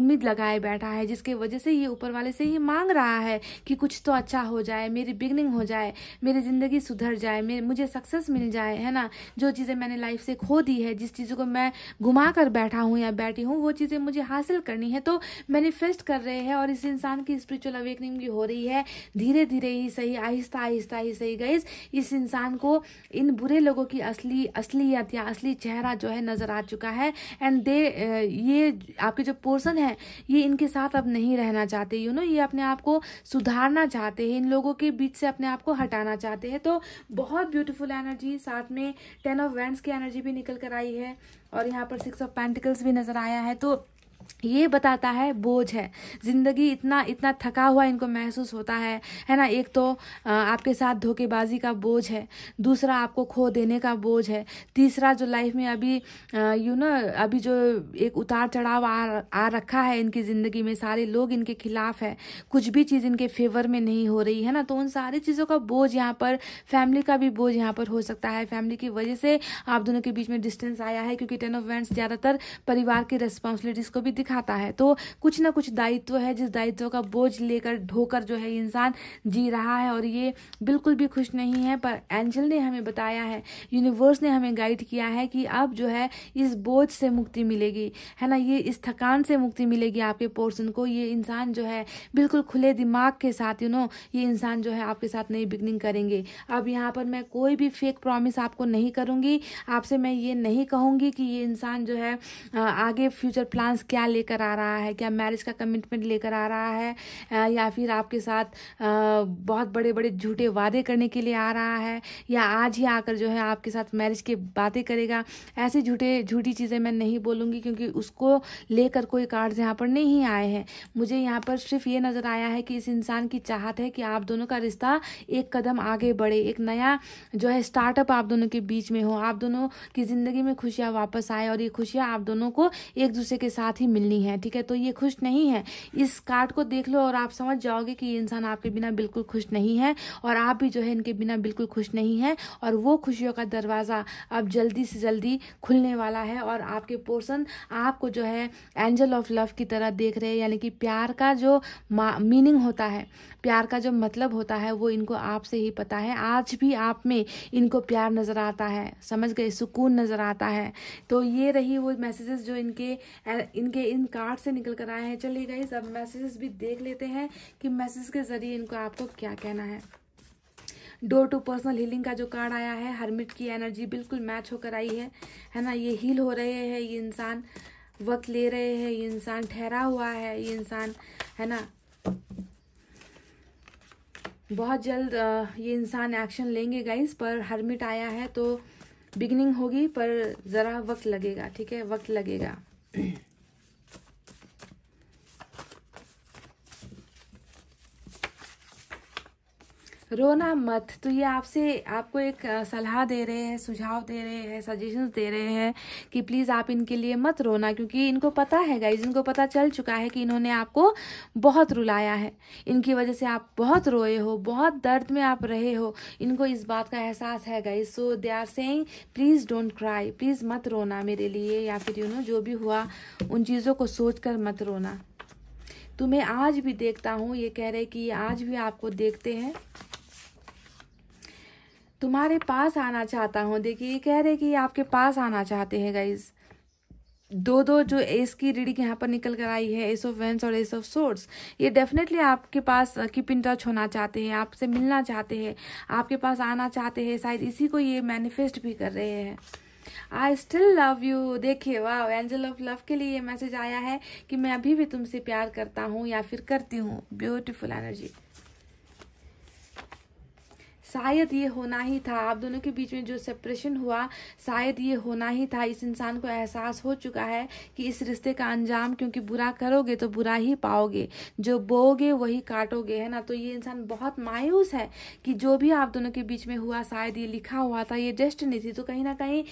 उम्मीद लगाए बैठा है जिसके वजह से ये ऊपर वाले से ये मांग रहा है कि कुछ तो अच्छा हो जाए मेरी बिगनिंग हो जाए मेरी ज़िंदगी सुधर जाए मुझे सक्सेस मिल जाए है ना जो चीज़ें मैंने लाइफ से खो दी है जिस चीज़ों को मैं घुमा कर बैठा हूँ या बैठी हूँ वो चीज़ें मुझे हासिल करनी है तो मैनिफेस्ट कर रहे हैं और इस इंसान की स्पिरिचुअल अवेकनिंग भी हो रही है धीरे धीरे ही सही आहिस्ता आहिस्ता ही सही गई इस इंसान को इन बुरे लोगों की असली असलियत या असली चेहरा जो है नज़र आ चुका है एंड दे ये आपके जो पोर्सन है ये इनके साथ अब नहीं रहना चाहते यू नो ये अपने आप को सुधारना चाहते हैं इन लोगों के बीच से अपने आप को हटाना चाहते हैं तो बहुत ब्यूटीफुल एनर्जी साथ में टेन ऑफ ऑफ वैंड्स की एनर्जी भी निकल कर आई है और यहाँ पर सिक्स ऑफ पेंटिकल्स भी नजर आया है तो ये बताता है बोझ है ज़िंदगी इतना इतना थका हुआ इनको महसूस होता है है ना एक तो आपके साथ धोखेबाजी का बोझ है दूसरा आपको खो देने का बोझ है तीसरा जो लाइफ में अभी यू ना अभी जो एक उतार चढ़ाव आ आ रखा है इनकी ज़िंदगी में सारे लोग इनके खिलाफ है कुछ भी चीज़ इनके फेवर में नहीं हो रही है ना तो उन सारी चीज़ों का बोझ यहाँ पर फैमिली का भी बोझ यहाँ पर हो सकता है फैमिली की वजह से आप दोनों के बीच में डिस्टेंस आया है क्योंकि टेन ऑफ वेंट्स ज़्यादातर परिवार की रिस्पॉन्सिबिलिटीज़ को भी दिखाता है तो कुछ ना कुछ दायित्व है जिस दायित्व का बोझ लेकर ढोकर जो है इंसान जी रहा है और ये बिल्कुल भी खुश नहीं है पर एंजल ने हमें बताया है यूनिवर्स ने हमें गाइड किया है कि अब जो है इस बोझ से मुक्ति मिलेगी है ना ये इस थकान से मुक्ति मिलेगी आपके पोर्सन को ये इंसान जो है बिल्कुल खुले दिमाग के साथ यू नो ये इंसान जो है आपके साथ नई बिगनिंग करेंगे अब यहाँ पर मैं कोई भी फेक प्रॉमिस आपको नहीं करूँगी आपसे मैं ये नहीं कहूँगी कि ये इंसान जो है आगे फ्यूचर प्लान्स क्या लेकर आ रहा है क्या मैरिज का कमिटमेंट लेकर आ रहा है या फिर आपके साथ बहुत बड़े बड़े झूठे वादे करने के लिए आ रहा है या आज ही आकर जो है आपके साथ मैरिज की बातें करेगा ऐसे झूठे झूठी चीज़ें मैं नहीं बोलूँगी क्योंकि उसको लेकर कोई कार्ड्स यहाँ पर नहीं आए हैं मुझे यहाँ पर सिर्फ ये नज़र आया है कि इस इंसान की चाहत है कि आप दोनों का रिश्ता एक कदम आगे बढ़े एक नया जो है स्टार्टअप आप दोनों के बीच में हो आप दोनों की ज़िंदगी में खुशियाँ वापस आए और ये खुशियाँ आप दोनों को एक दूसरे के साथ ही मिलनी है ठीक है तो ये खुश नहीं है इस कार्ड को देख लो और आप समझ जाओगे कि ये इंसान आपके बिना बिल्कुल खुश नहीं है और आप भी जो है इनके बिना बिल्कुल खुश नहीं है और वो खुशियों का दरवाज़ा अब जल्दी से जल्दी खुलने वाला है और आपके पोर्सन आपको जो है एंजल ऑफ लव की तरह देख रहे हैं यानी कि प्यार का जो मीनिंग होता है प्यार का जो मतलब होता है वो इनको आपसे ही पता है आज भी आप में इनको प्यार नज़र आता है समझ गए सुकून नज़र आता है तो ये रही वो मैसेजेस जो इनके इनके के इन कार्ड से निकल कर आए हैं चलिए गाइज अब मैसेजेस भी देख लेते हैं कि मैसेज के जरिए इनको आपको क्या कहना है डोर टू पर्सनल हीलिंग का जो कार्ड आया है हरमिट की एनर्जी बिल्कुल मैच होकर आई है है ना ये हील हो रहे हैं ये इंसान वक्त ले रहे हैं ये इंसान ठहरा हुआ है ये इंसान है ना बहुत जल्द ये इंसान एक्शन लेंगे गाइस पर हरमिट आया है तो बिगनिंग होगी पर ज़रा वक्त लगेगा ठीक है वक्त लगेगा रोना मत तो ये आपसे आपको एक सलाह दे रहे हैं सुझाव दे रहे हैं सजेशंस दे रहे हैं कि प्लीज़ आप इनके लिए मत रोना क्योंकि इनको पता है गाइज इनको पता चल चुका है कि इन्होंने आपको बहुत रुलाया है इनकी वजह से आप बहुत रोए हो बहुत दर्द में आप रहे हो इनको इस बात का एहसास है guys so they are saying please don't cry please मत रोना मेरे लिए या फिर यू नो जो भी हुआ उन चीज़ों को सोच कर मत रोना तो मैं आज भी देखता हूँ ये कह रहे कि आज भी आपको देखते हैं तुम्हारे पास आना चाहता हूँ देखिए ये कह रहे कि आपके पास आना चाहते हैं गाइज़ दो दो जो एस की रीडिंग यहाँ पर निकल कर आई है एस ऑफ वेंस और एस ऑफ सोर्स ये डेफिनेटली आपके पास कीप इन टच होना चाहते हैं आपसे मिलना चाहते हैं आपके पास आना चाहते हैं शायद इसी को ये मैनिफेस्ट भी कर रहे हैं आई स्टिल लव यू देखिए वाह एंजल ऑफ लव के लिए ये मैसेज आया है कि मैं अभी भी तुमसे प्यार करता हूँ या फिर करती हूँ ब्यूटिफुल एनर्जी शायद ये होना ही था आप दोनों के बीच में जो सेपरेशन हुआ शायद ये होना ही था इस इंसान को एहसास हो चुका है कि इस रिश्ते का अंजाम क्योंकि बुरा करोगे तो बुरा ही पाओगे जो बोगे वही काटोगे है ना तो ये इंसान बहुत मायूस है कि जो भी आप दोनों के बीच में हुआ शायद ये लिखा हुआ था ये डेस्टिनी थी तो कहीं ना कहीं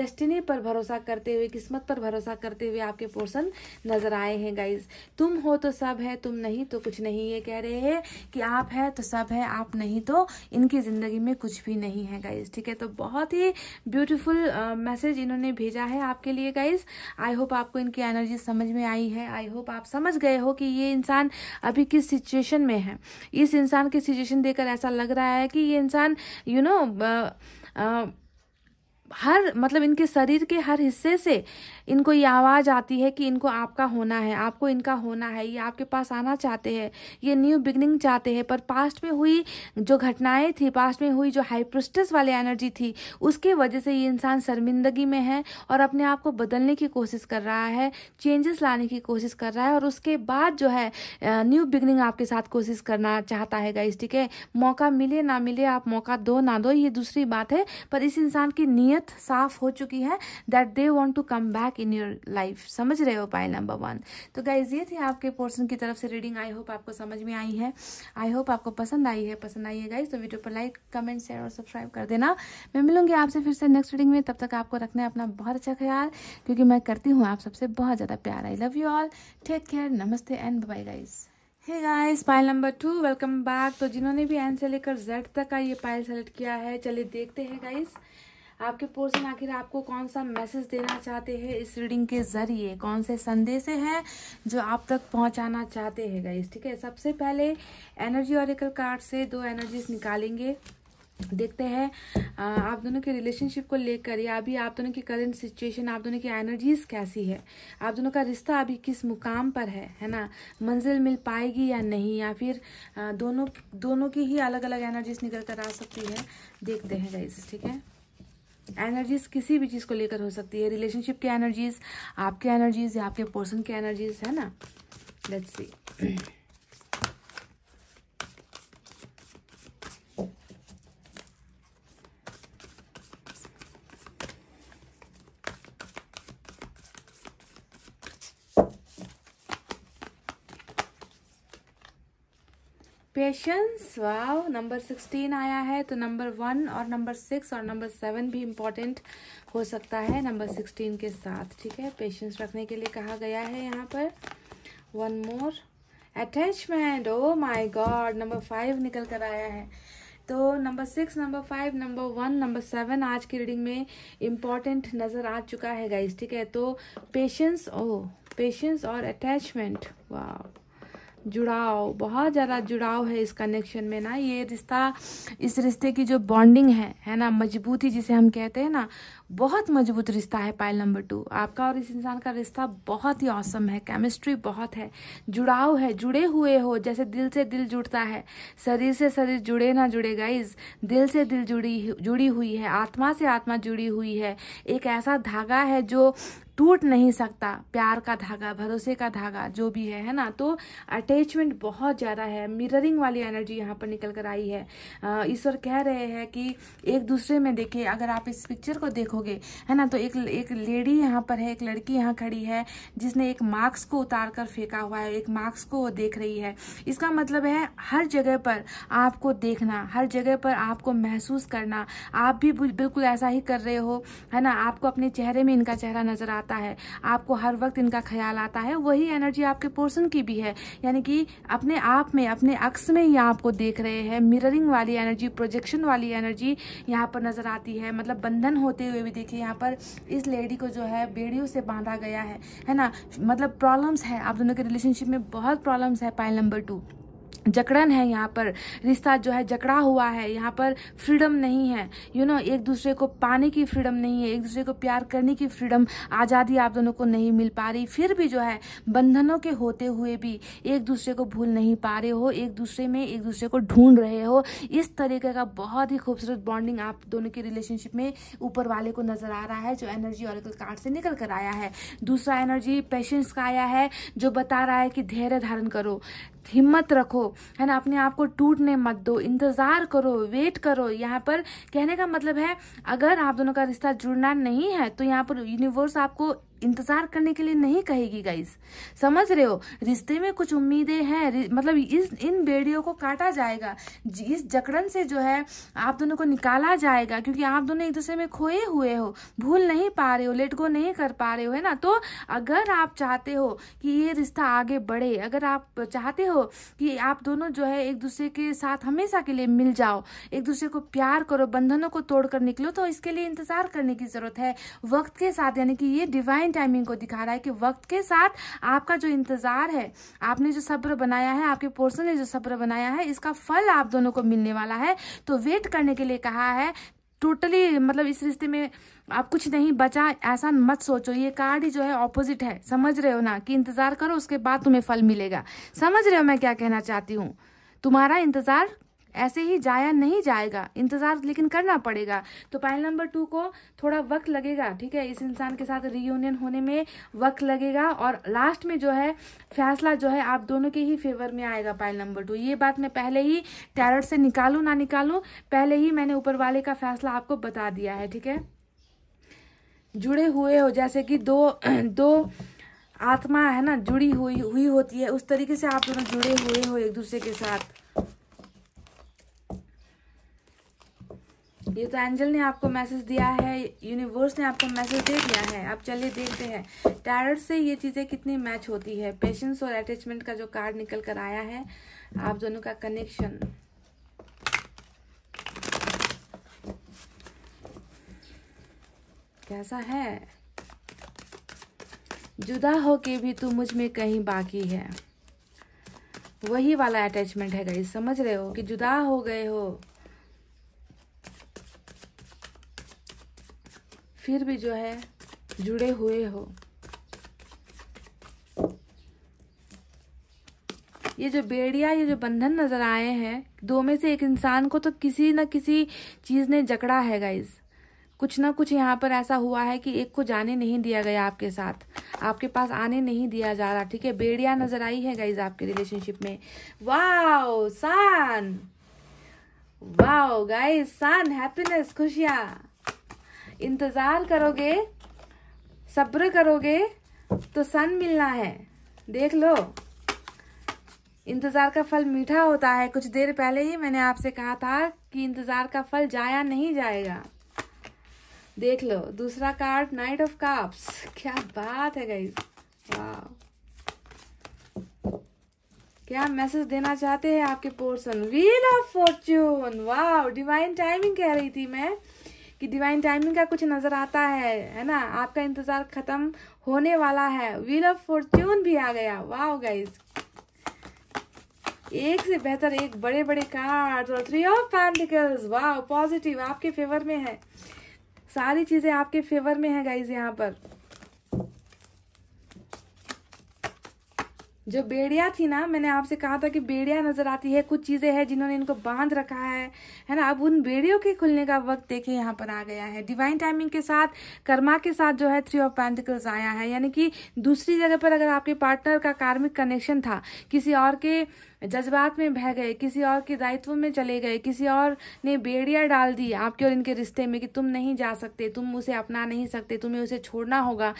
डेस्टिनी पर भरोसा करते हुए किस्मत पर भरोसा करते हुए आपके पोर्सन नजर आए हैं गाइज तुम हो तो सब है तुम नहीं तो कुछ नहीं ये कह रहे हैं कि आप है तो सब है आप नहीं तो इनके उनकी ज़िंदगी में कुछ भी नहीं है गाइज ठीक है तो बहुत ही ब्यूटीफुल मैसेज uh, इन्होंने भेजा है आपके लिए गाइज आई होप आपको इनकी एनर्जी समझ में आई है आई होप आप समझ गए हो कि ये इंसान अभी किस सिचुएशन में है इस इंसान की सिचुएशन देखकर ऐसा लग रहा है कि ये इंसान you you know know, uh, uh, हर मतलब इनके शरीर के हर हिस्से से इनको ये आवाज़ आती है कि इनको आपका होना है आपको इनका होना है ये आपके पास आना चाहते हैं ये न्यू बिगनिंग चाहते हैं पर पास्ट में हुई जो घटनाएं थी पास्ट में हुई जो हाइप्रोस्टस वाली एनर्जी थी उसके वजह से ये इंसान शर्मिंदगी में है और अपने आप को बदलने की कोशिश कर रहा है चेंजेस लाने की कोशिश कर रहा है और उसके बाद जो है न्यू बिगनिंग आपके साथ कोशिश करना चाहता है गाइस ठीक है मौका मिले ना मिले आप मौका दो ना दो ये दूसरी बात है पर इस इंसान की नीयत नीयत साफ हो चुकी है that they want to come back in your life समझ रहे हो पाइल नंबर वन तो गाइज ये थी आपके पोर्सन की तरफ से रीडिंग आई होप आपको समझ में आई है आई होप आपको पसंद आई है पसंद आई है गाइज तो वीडियो पर लाइक कमेंट शेयर और सब्सक्राइब कर देना मैं मिलूंगी आपसे फिर से नेक्स्ट रीडिंग में तब तक आपको रखना है अपना बहुत अच्छा ख्याल क्योंकि मैं करती हूँ आप सबसे बहुत ज़्यादा प्यार I love you all take care नमस्ते and bye guys hey guys pile number two welcome back तो जिन्होंने भी एन से लेकर जेड तक का ये पाइल सेलेक्ट किया है चलिए देखते हैं गाइस आपके पोर्सन आखिर आपको कौन सा मैसेज देना चाहते हैं इस रीडिंग के ज़रिए कौन से संदेश हैं जो आप तक पहुंचाना चाहते हैं गाइस ठीक है सबसे पहले एनर्जी ऑरिकल कार्ड से दो एनर्जीज निकालेंगे देखते हैं आप दोनों के रिलेशनशिप को लेकर या अभी आप दोनों की करंट सिचुएशन आप दोनों की एनर्जीज कैसी है आप दोनों का रिश्ता अभी किस मुकाम पर है है ना मंजिल मिल पाएगी या नहीं या फिर दोनों दोनों की ही अलग अलग एनर्जीज निकल कर आ सकती है देखते हैं गाइस ठीक है एनर्जीज किसी भी चीज़ को लेकर हो सकती है रिलेशनशिप की एनर्जीज आपके एनर्जीज या आपके पर्सन की एनर्जीज है ना let's see questions wow number sixteen आया है तो नंबर वन और नंबर सिक्स और नंबर सेवन भी इम्पॉर्टेंट हो सकता है नंबर सिक्सटीन के साथ ठीक है पेशेंस रखने के लिए कहा गया है यहाँ पर one more attachment oh my god number five निकल कर आया है तो number six number five number one number seven आज की रीडिंग में इम्पॉर्टेंट नज़र आ चुका है गाइस ठीक है तो पेशेंस ओ पेशेंस और अटैचमेंट वाह जुड़ाव बहुत ज़्यादा जुड़ाव है इस कनेक्शन में ना ये रिश्ता इस रिश्ते की जो बॉन्डिंग है है ना मजबूती जिसे हम कहते हैं ना बहुत मजबूत रिश्ता है पायल नंबर टू आपका और इस इंसान का रिश्ता बहुत ही औसम है केमिस्ट्री बहुत है जुड़ाव है जुड़े हुए हो जैसे दिल से दिल जुड़ता है शरीर से शरीर जुड़े ना जुड़े गाइज दिल से दिल जुड़ी जुड़ी हुई है आत्मा से आत्मा जुड़ी हुई है एक ऐसा धागा है जो टूट नहीं सकता प्यार का धागा भरोसे का धागा जो भी है है ना तो अटैचमेंट बहुत ज़्यादा है मिररिंग वाली एनर्जी यहाँ पर निकल कर आई है ईश्वर कह रहे हैं कि एक दूसरे में देखिए अगर आप इस पिक्चर को देखोगे है ना तो एक एक लेडी यहाँ पर है एक लड़की यहाँ खड़ी है जिसने एक मार्क्स को उतार कर फेंका हुआ है एक मार्क्स को देख रही है इसका मतलब है हर जगह पर आपको देखना हर जगह पर आपको महसूस करना आप भी बिल्कुल ऐसा ही कर रहे हो है ना आपको अपने चेहरे में इनका चेहरा नजर आता रहता है आपको हर वक्त इनका ख्याल आता है वही एनर्जी आपके पोर्सन की भी है यानी कि अपने आप में अपने अक्स में ही आपको देख रहे हैं मिररिंग वाली एनर्जी प्रोजेक्शन वाली एनर्जी यहाँ पर नज़र आती है मतलब बंधन होते हुए भी देखिए यहाँ पर इस लेडी को जो है बेड़ियों से बांधा गया है है ना मतलब प्रॉब्लम्स है आप दोनों के रिलेशनशिप में बहुत प्रॉब्लम्स है पाइल नंबर टू जकड़न है यहाँ पर रिश्ता जो है जकड़ा हुआ है यहाँ पर फ्रीडम नहीं है यू you नो know, एक दूसरे को पाने की फ्रीडम नहीं है एक दूसरे को प्यार करने की फ्रीडम आज़ादी आप दोनों को नहीं मिल पा रही फिर भी जो है बंधनों के होते हुए भी एक दूसरे को भूल नहीं पा रहे हो एक दूसरे में एक दूसरे को ढूंढ रहे हो इस तरीके का बहुत ही खूबसूरत बॉन्डिंग आप दोनों के रिलेशनशिप में ऊपर वाले को नज़र आ रहा है जो एनर्जी और कार्ड से निकल कर आया है दूसरा एनर्जी पेशेंस का आया है जो बता रहा है कि धैर्य धारण करो हिम्मत रखो है ना अपने आप को टूटने मत दो इंतज़ार करो वेट करो यहाँ पर कहने का मतलब है अगर आप दोनों का रिश्ता जुड़ना नहीं है तो यहाँ पर यूनिवर्स आपको इंतजार करने के लिए नहीं कहेगी गाइस समझ रहे हो रिश्ते में कुछ उम्मीदें हैं मतलब इस इन बेड़ियों को काटा जाएगा इस जकड़न से जो है आप दोनों को निकाला जाएगा क्योंकि आप दोनों एक दूसरे में खोए हुए हो भूल नहीं पा रहे हो लेट गो नहीं कर पा रहे हो है ना तो अगर आप चाहते हो कि ये रिश्ता आगे बढ़े अगर आप चाहते हो कि आप दोनों जो है एक दूसरे के साथ हमेशा के लिए मिल जाओ एक दूसरे को प्यार करो बंधनों को तोड़कर निकलो तो इसके लिए इंतजार करने की जरूरत है वक्त के साथ यानी कि ये डिवाइन डिवाइन टाइमिंग को दिखा रहा है कि वक्त के साथ आपका जो इंतजार है आपने जो सब्र बनाया है आपके पोर्सन ने जो सब्र बनाया है इसका फल आप दोनों को मिलने वाला है तो वेट करने के लिए कहा है टोटली मतलब इस रिश्ते में आप कुछ नहीं बचा ऐसा मत सोचो ये कार्ड ही जो है ऑपोजिट है समझ रहे हो ना कि इंतजार करो उसके बाद तुम्हें फल मिलेगा समझ रहे हो मैं क्या कहना चाहती हूँ तुम्हारा इंतजार ऐसे ही जाया नहीं जाएगा इंतज़ार लेकिन करना पड़ेगा तो पायल नंबर टू को थोड़ा वक्त लगेगा ठीक है इस इंसान के साथ रीयूनियन होने में वक्त लगेगा और लास्ट में जो है फैसला जो है आप दोनों के ही फेवर में आएगा पायल नंबर टू ये बात मैं पहले ही टैरट से निकालू ना निकालू पहले ही मैंने ऊपर वाले का फैसला आपको बता दिया है ठीक है जुड़े हुए हो जैसे कि दो दो आत्मा है ना जुड़ी हुई हुई होती है उस तरीके से आप दोनों जुड़े हुए हो एक दूसरे के साथ ये तो एंजल ने आपको मैसेज दिया है यूनिवर्स ने आपको मैसेज दे दिया है आप चलिए देखते हैं टैरट से ये चीज़ें कितनी मैच होती है पेशेंस और अटैचमेंट का जो कार्ड निकल कर आया है आप दोनों का कनेक्शन कैसा है जुदा हो के भी तू मुझ में कहीं बाकी है वही वाला अटैचमेंट है गई समझ रहे हो कि जुदा हो गए हो फिर भी जो है जुड़े हुए हो ये जो बेड़िया ये जो बंधन नजर आए हैं दो में से एक इंसान को तो किसी ना किसी चीज ने जकड़ा है गाइज कुछ ना कुछ यहाँ पर ऐसा हुआ है कि एक को जाने नहीं दिया गया आपके साथ आपके पास आने नहीं दिया जा रहा ठीक है बेड़िया नजर आई है गाइज आपके रिलेशनशिप में वाओ सान वाओ गाइज सान हैप्पीनेस खुशियां इंतज़ार करोगे सब्र करोगे तो सन मिलना है देख लो इंतज़ार का फल मीठा होता है कुछ देर पहले ही मैंने आपसे कहा था कि इंतज़ार का फल जाया नहीं जाएगा देख लो दूसरा कार्ड नाइट ऑफ काप्स क्या बात है गाइज वाह क्या मैसेज देना चाहते हैं आपके पोर्सन व्हील ऑफ फॉर्च्यून वाह डिवाइन टाइमिंग कह रही थी मैं कि डिवाइन टाइमिंग का कुछ नज़र आता है है ना आपका इंतज़ार ख़त्म होने वाला है व्हील ऑफ फॉर्च्यून भी आ गया वाह गाइज एक से बेहतर एक बड़े बड़े कार्ड और थ्री ऑफ पैंडिकल्स वाह पॉजिटिव आपके फेवर में है सारी चीज़ें आपके फेवर में है गाइज यहाँ पर जो बेड़िया थी ना मैंने आपसे कहा था कि बेड़िया नजर आती है कुछ चीजें हैं जिन्होंने इनको बांध रखा है है ना अब उन बेड़ियों के खुलने का वक्त देखिए यहाँ पर आ गया है डिवाइन टाइमिंग के साथ कर्मा के साथ जो है थ्री ऑफ पेंटिकल्स आया है यानी कि दूसरी जगह पर अगर आपके पार्टनर का कार्मिक कनेक्शन था किसी और के जज्बात में बह गए किसी और के दायित्व में चले गए किसी और ने बेड़िया डाल दी आपके और इनके रिश्ते में कि तुम नहीं जा सकते तुम उसे अपना नहीं सकते तुम्हें उसे छोड़ना होगा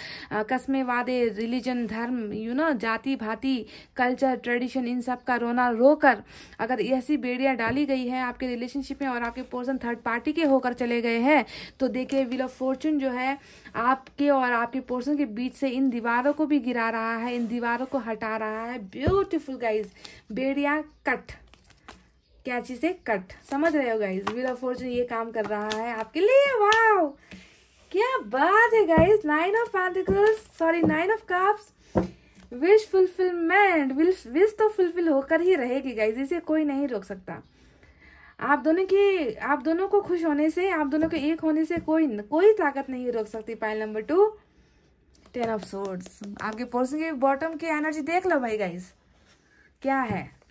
कस्मे वादे रिलीजन धर्म यू नो जाति भांति कल्चर ट्रेडिशन इन सब का रोना रोकर अगर ऐसी बेड़िया डाली गई है आपके रिलेशनशिप में और आपके पोर्सन थर्ड पार्टी के होकर चले गए हैं तो देखिए विल ऑफ फॉर्चून जो है आपके और आपके पोर्सन के बीच से इन दीवारों को भी गिरा रहा है इन दीवारों को हटा रहा है ब्यूटिफुल गाइज बेड़ ट्रेड या कट कैची से कट समझ रहे हो गाइज व्हील ऑफ फोर्चून ये काम कर रहा है आपके लिए वाओ क्या बात है guys nine of pentacles sorry nine of cups wish fulfilment wish तो फुलफिल होकर ही रहेगी गाइज इसे कोई नहीं रोक सकता आप दोनों की आप दोनों को खुश होने से आप दोनों के एक होने से कोई कोई ताकत नहीं रोक सकती pile number two ten of swords आपके पोर्सन के बॉटम की एनर्जी देख लो भाई गाइज क्या है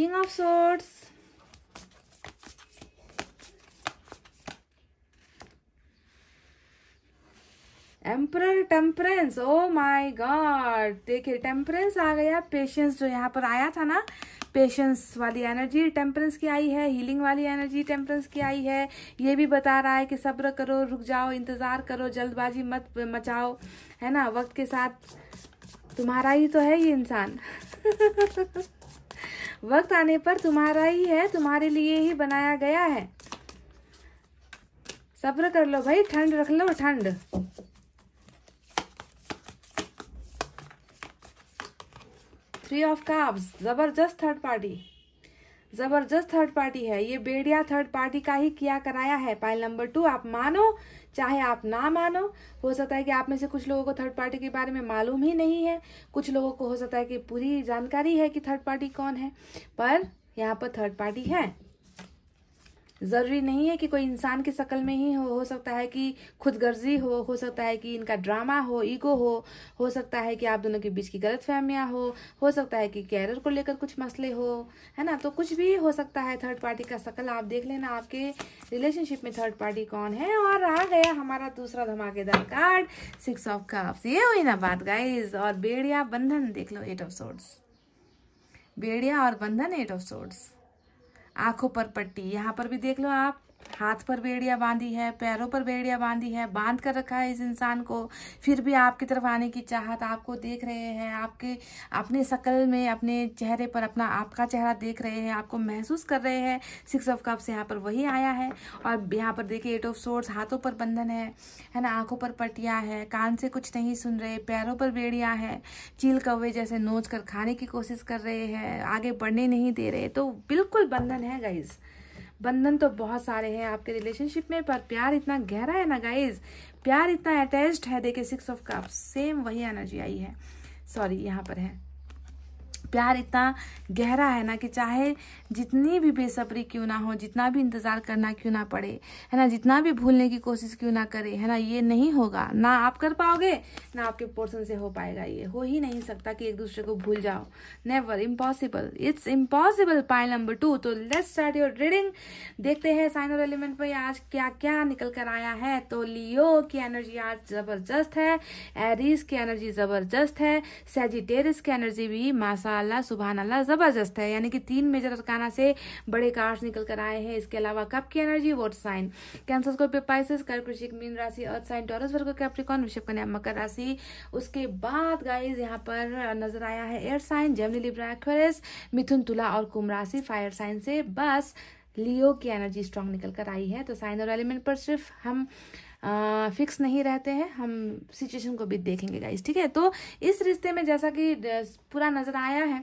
king of swords emperor temperance oh my god देखिए टेम्परेंस आ गया पेशेंस जो यहाँ पर आया था ना पेशेंस वाली एनर्जी टेम्परेंस की आई है हीलिंग वाली एनर्जी टेम्परेंस की आई है ये भी बता रहा है कि सब्र करो रुक जाओ इंतज़ार करो जल्दबाजी मत मचाओ है ना वक्त के साथ तुम्हारा ही तो है ये इंसान वक्त आने पर तुम्हारा ही है तुम्हारे लिए ही बनाया गया है सब्र कर लो भाई ठंड रख लो ठंड थ्री ऑफ काब्स जबरदस्त थर्ड पार्टी जबरदस्त थर्ड पार्टी है ये बेड़िया थर्ड पार्टी का ही किया कराया है पाइल नंबर टू आप मानो चाहे आप ना मानो हो सकता है कि आप में से कुछ लोगों को थर्ड पार्टी के बारे में मालूम ही नहीं है कुछ लोगों को हो सकता है कि पूरी जानकारी है कि थर्ड पार्टी कौन है पर यहाँ पर थर्ड पार्टी है ज़रूरी नहीं है कि कोई इंसान की शक्ल में ही हो हो सकता है कि खुद गर्जी हो हो सकता है कि इनका ड्रामा हो ईगो हो हो सकता है कि आप दोनों के बीच की गलत फहमियाँ हो हो सकता है कि कैरियर को लेकर कुछ मसले हो है ना तो कुछ भी हो सकता है थर्ड पार्टी का शक्ल आप देख लेना आपके रिलेशनशिप में थर्ड पार्टी कौन है और आ गया हमारा दूसरा धमाकेदार कार्ड सिक्स ऑफ कप्स ये हुई ना बात गाइज और बेड़िया बंधन देख लो एट ऑफ सोर्ट्स बेड़िया और बंधन एट ऑफ सोर्ट्स आंखों पर पट्टी यहाँ पर भी देख लो आप हाथ पर बेड़िया बांधी है पैरों पर बेड़िया बांधी है बांध कर रखा है इस इंसान को फिर भी आपकी तरफ आने की चाहत आपको देख रहे हैं आपके अपने शकल में अपने चेहरे पर अपना आपका चेहरा देख रहे हैं आपको महसूस कर रहे हैं सिक्स ऑफ कप्स यहाँ पर वही आया है और यहाँ पर देखिए एट ऑफ सोर्स हाथों पर बंधन है है ना आंखों पर पटिया है कान से कुछ नहीं सुन रहे पैरों पर बेड़िया है चील कौवे जैसे नोच कर खाने की कोशिश कर रहे हैं आगे बढ़ने नहीं दे रहे तो बिल्कुल बंधन है गाइज़ बंधन तो बहुत सारे हैं आपके रिलेशनशिप में पर प्यार इतना गहरा है ना गाइज प्यार इतना अटैच्ड है देखे सिक्स ऑफ कप सेम वही एनर्जी आई है सॉरी यहाँ पर है प्यार इतना गहरा है ना कि चाहे जितनी भी बेसब्री क्यों ना हो जितना भी इंतज़ार करना क्यों ना पड़े है ना जितना भी भूलने की कोशिश क्यों ना करे है ना ये नहीं होगा ना आप कर पाओगे ना आपके पोर्सन से हो पाएगा ये हो ही नहीं सकता कि एक दूसरे को भूल जाओ never impossible it's impossible pile number two तो लेट स्टार्ट योर रीडिंग देखते हैं साइन और एलिमेंट पर आज क्या क्या निकल कर आया है तो लियो की एनर्जी आज ज़बरदस्त है एरिस की एनर्जी ज़बरदस्त है सेजिटेरिस की एनर्जी भी माशाला सुबहान अल्लाह ज़बरदस्त है यानी कि तीन मेजर अरकान हरियाणा से बड़े कार्ड्स निकल कर आए हैं इसके अलावा कप की एनर्जी वोट साइन कैंसर को पेपाइसिस कर्क ऋषिक मीन राशि earth sign Taurus Virgo Capricorn ऋषभ कन्या मकर राशि उसके बाद गाइज यहाँ पर नजर आया है air sign Gemini Libra Aquarius Mithun Tula और कुंभ राशि फायर साइन से बस लियो की एनर्जी स्ट्रांग निकल कर आई है तो साइन और एलिमेंट पर सिर्फ हम फिक्स नहीं रहते हैं हम सिचुएशन को भी देखेंगे गाइस ठीक है तो इस रिश्ते में जैसा कि पूरा नज़र आया है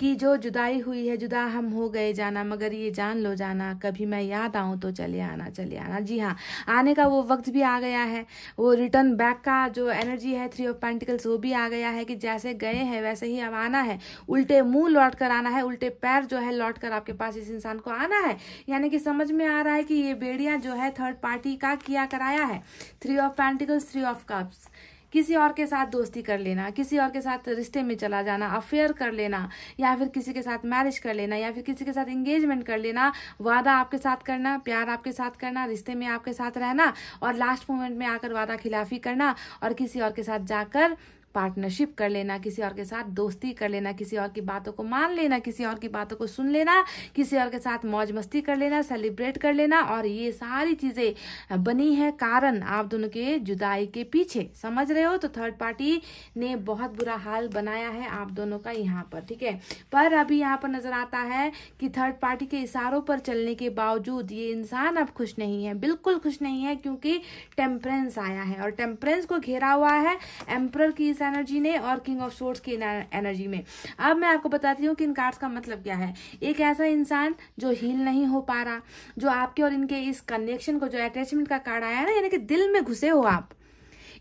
कि जो जुदाई हुई है जुदा हम हो गए जाना मगर ये जान लो जाना कभी मैं याद आऊँ तो चले आना चले आना जी हाँ आने का वो वक्त भी आ गया है वो रिटर्न बैक का जो एनर्जी है थ्री ऑफ पेंटिकल्स वो भी आ गया है कि जैसे गए हैं वैसे ही अब आना है उल्टे मुंह लौट कर आना है उल्टे पैर जो है लौट कर आपके पास इस इंसान को आना है यानी कि समझ में आ रहा है कि ये बेड़िया जो है थर्ड पार्टी का किया कराया है three of pentacles three of cups किसी और के साथ दोस्ती कर लेना किसी और के साथ रिश्ते में चला जाना अफेयर कर लेना या फिर किसी के साथ मैरिज कर लेना या फिर किसी के साथ इंगेजमेंट कर लेना वादा आपके साथ करना प्यार आपके साथ करना रिश्ते में आपके साथ रहना और लास्ट मोमेंट में आकर वादा खिलाफी करना और किसी और के साथ जाकर पार्टनरशिप कर लेना किसी और के साथ दोस्ती कर लेना किसी और की बातों को मान लेना किसी और की बातों को सुन लेना किसी और के साथ मौज मस्ती कर लेना सेलिब्रेट कर लेना और ये सारी चीज़ें बनी है कारण आप दोनों के जुदाई के पीछे समझ रहे हो तो थर्ड पार्टी ने बहुत बुरा हाल बनाया है आप दोनों का यहाँ पर ठीक है पर अभी यहाँ पर नजर आता है कि थर्ड पार्टी के इशारों पर चलने के बावजूद ये इंसान अब खुश नहीं है बिल्कुल खुश नहीं है क्योंकि टेम्परेंस आया है और टेम्परेंस को घेरा हुआ है एम्पर की इस एनर्जी ने और किंग ऑफ सोर्ट्स की एनर्जी में अब मैं आपको बताती हूँ कि इन कार्ड्स का मतलब क्या है एक ऐसा इंसान जो हील नहीं हो पा रहा जो आपके और इनके इस कनेक्शन को जो अटैचमेंट का कार्ड आया ना यानी कि दिल में घुसे हो आप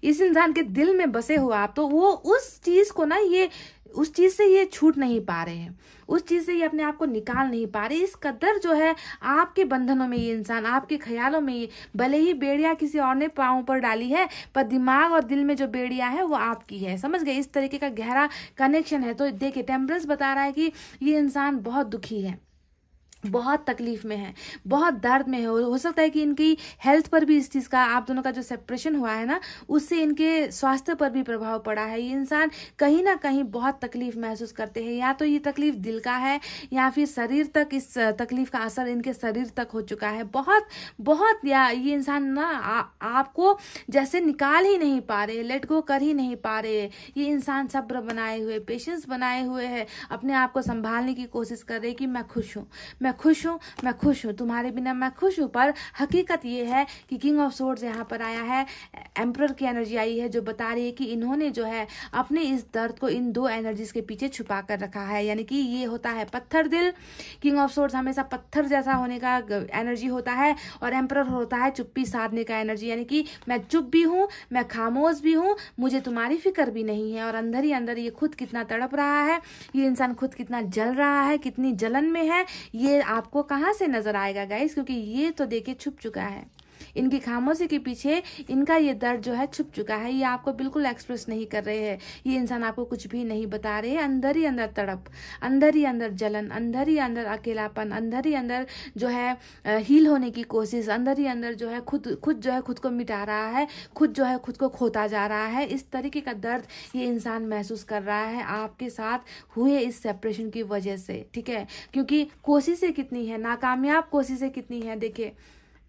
इस इंसान के दिल में बसे हो आप तो वो उस चीज को ना ये उस चीज से ये छूट नहीं पा रहे हैं उस चीज से ये अपने आप को निकाल नहीं पा रहे इस कदर जो है आपके बंधनों में ये इंसान आपके ख्यालों में ये भले ही बेड़िया किसी और ने पाओ पर डाली है पर दिमाग और दिल में जो बेड़िया है वो आपकी है समझ गए इस तरीके का गहरा कनेक्शन है तो देखिए टेम्परेंस बता रहा है कि ये इंसान बहुत दुखी है बहुत तकलीफ में है बहुत दर्द में है हो सकता है कि इनकी हेल्थ पर भी इस चीज़ का आप दोनों का जो सेपरेशन हुआ है ना उससे इनके स्वास्थ्य पर भी प्रभाव पड़ा है ये इंसान कहीं ना कहीं बहुत तकलीफ महसूस करते हैं या तो ये तकलीफ दिल का है या फिर शरीर तक इस तकलीफ का असर इनके शरीर तक हो चुका है बहुत बहुत या ये इंसान ना आपको जैसे निकाल ही नहीं पा रहे लेट गो कर ही नहीं पा रहे ये इंसान सब्र बनाए हुए पेशेंस बनाए हुए है अपने आप को संभालने की कोशिश कर रहे कि मैं खुश हूँ मैं मैं खुश हूँ मैं खुश हूँ तुम्हारे बिना मैं खुश हूँ पर हकीकत ये है कि किंग ऑफ सोर्ड्स यहाँ पर आया है एम्प्रर की एनर्जी आई है जो बता रही है कि इन्होंने जो है अपने इस दर्द को इन दो एनर्जीज के पीछे छुपा कर रखा है यानी कि ये होता है पत्थर दिल किंग ऑफ सोर्ड्स हमेशा पत्थर जैसा होने का एनर्जी होता है और एम्प्रर होता है चुप्पी साधने का एनर्जी यानी कि मैं चुप भी हूँ मैं खामोश भी हूँ मुझे तुम्हारी फिक्र भी नहीं है और अंदर ही अंदर ये खुद कितना तड़प रहा है ये इंसान खुद कितना जल रहा है कितनी जलन में है ये आपको कहाँ से नजर आएगा गाइस क्योंकि ये तो देखिए छुप चुका है इनकी खामोशी के पीछे इनका ये दर्द जो है छुप चुका है ये आपको बिल्कुल एक्सप्रेस नहीं कर रहे हैं ये इंसान आपको कुछ भी नहीं बता रहे हैं अंदर ही अंदर तड़प अंदर ही अंदर जलन अंदर ही अंदर अकेलापन अंदर ही अंदर जो है हील होने की कोशिश अंदर ही अंदर जो है खुद खुद जो है खुद को मिटा रहा है खुद जो है खुद को खोता जा रहा है इस तरीके का दर्द ये इंसान महसूस कर रहा है आपके साथ हुए इस सेपरेशन की वजह से ठीक है क्योंकि कोशिशें कितनी है नाकामयाब कोशिशें कितनी है देखिए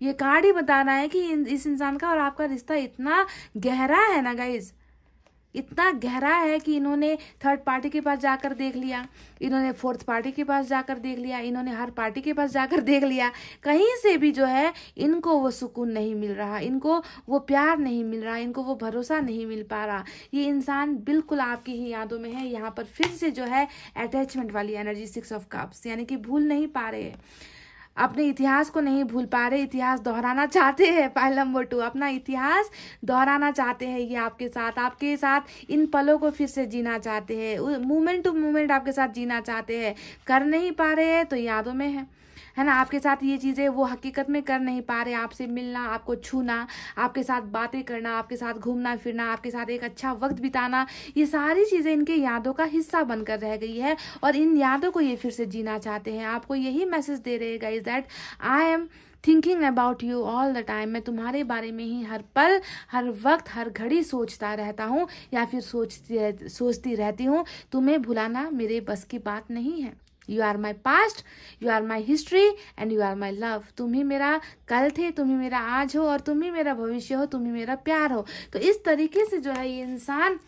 ये कार्ड ही बता रहा है कि इस इंसान का और आपका रिश्ता इतना गहरा है ना गाइज इतना गहरा है कि इन्होंने थर्ड पार्टी के पास जाकर देख लिया इन्होंने फोर्थ पार्टी के पास जाकर देख लिया इन्होंने हर पार्टी के पास जाकर देख लिया कहीं से भी जो है इनको वो सुकून नहीं मिल रहा इनको वो प्यार नहीं मिल रहा इनको वो भरोसा नहीं मिल पा रहा ये इंसान बिल्कुल आपकी ही यादों में है यहाँ पर फिर से जो है अटैचमेंट वाली एनर्जी सिक्स ऑफ कप्स यानी कि भूल नहीं पा रहे अपने इतिहास को नहीं भूल पा रहे इतिहास दोहराना चाहते हैं फाइल नंबर टू अपना इतिहास दोहराना चाहते हैं ये आपके साथ आपके साथ इन पलों को फिर से जीना चाहते हैं मूवमेंट टू मूवमेंट आपके साथ जीना चाहते हैं कर नहीं पा रहे हैं तो यादों में है है ना आपके साथ ये चीज़ें वो हकीकत में कर नहीं पा रहे आपसे मिलना आपको छूना आपके साथ बातें करना आपके साथ घूमना फिरना आपके साथ एक अच्छा वक्त बिताना ये सारी चीज़ें इनके यादों का हिस्सा बनकर रह गई है और इन यादों को ये फिर से जीना चाहते हैं आपको यही मैसेज दे रहे guys that I am thinking about you all the time मैं तुम्हारे बारे में ही हर पल हर वक्त हर घड़ी सोचता रहता हूँ या फिर सोचती रह, सोचती रहती हूँ तुम्हें भुलाना मेरे बस की बात नहीं है you are my past you are my history and you are my love तुम ही मेरा कल थे तुम ही मेरा आज हो और तुम ही मेरा भविष्य हो तुम ही मेरा प्यार हो तो इस तरीके से जो है ये इंसान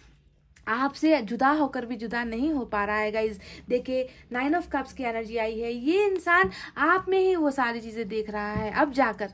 आपसे जुदा होकर भी जुदा नहीं हो पा रहा है गाइज देखिए नाइन ऑफ कप्स की एनर्जी आई है ये इंसान आप में ही वो सारी चीज़ें देख रहा है अब जाकर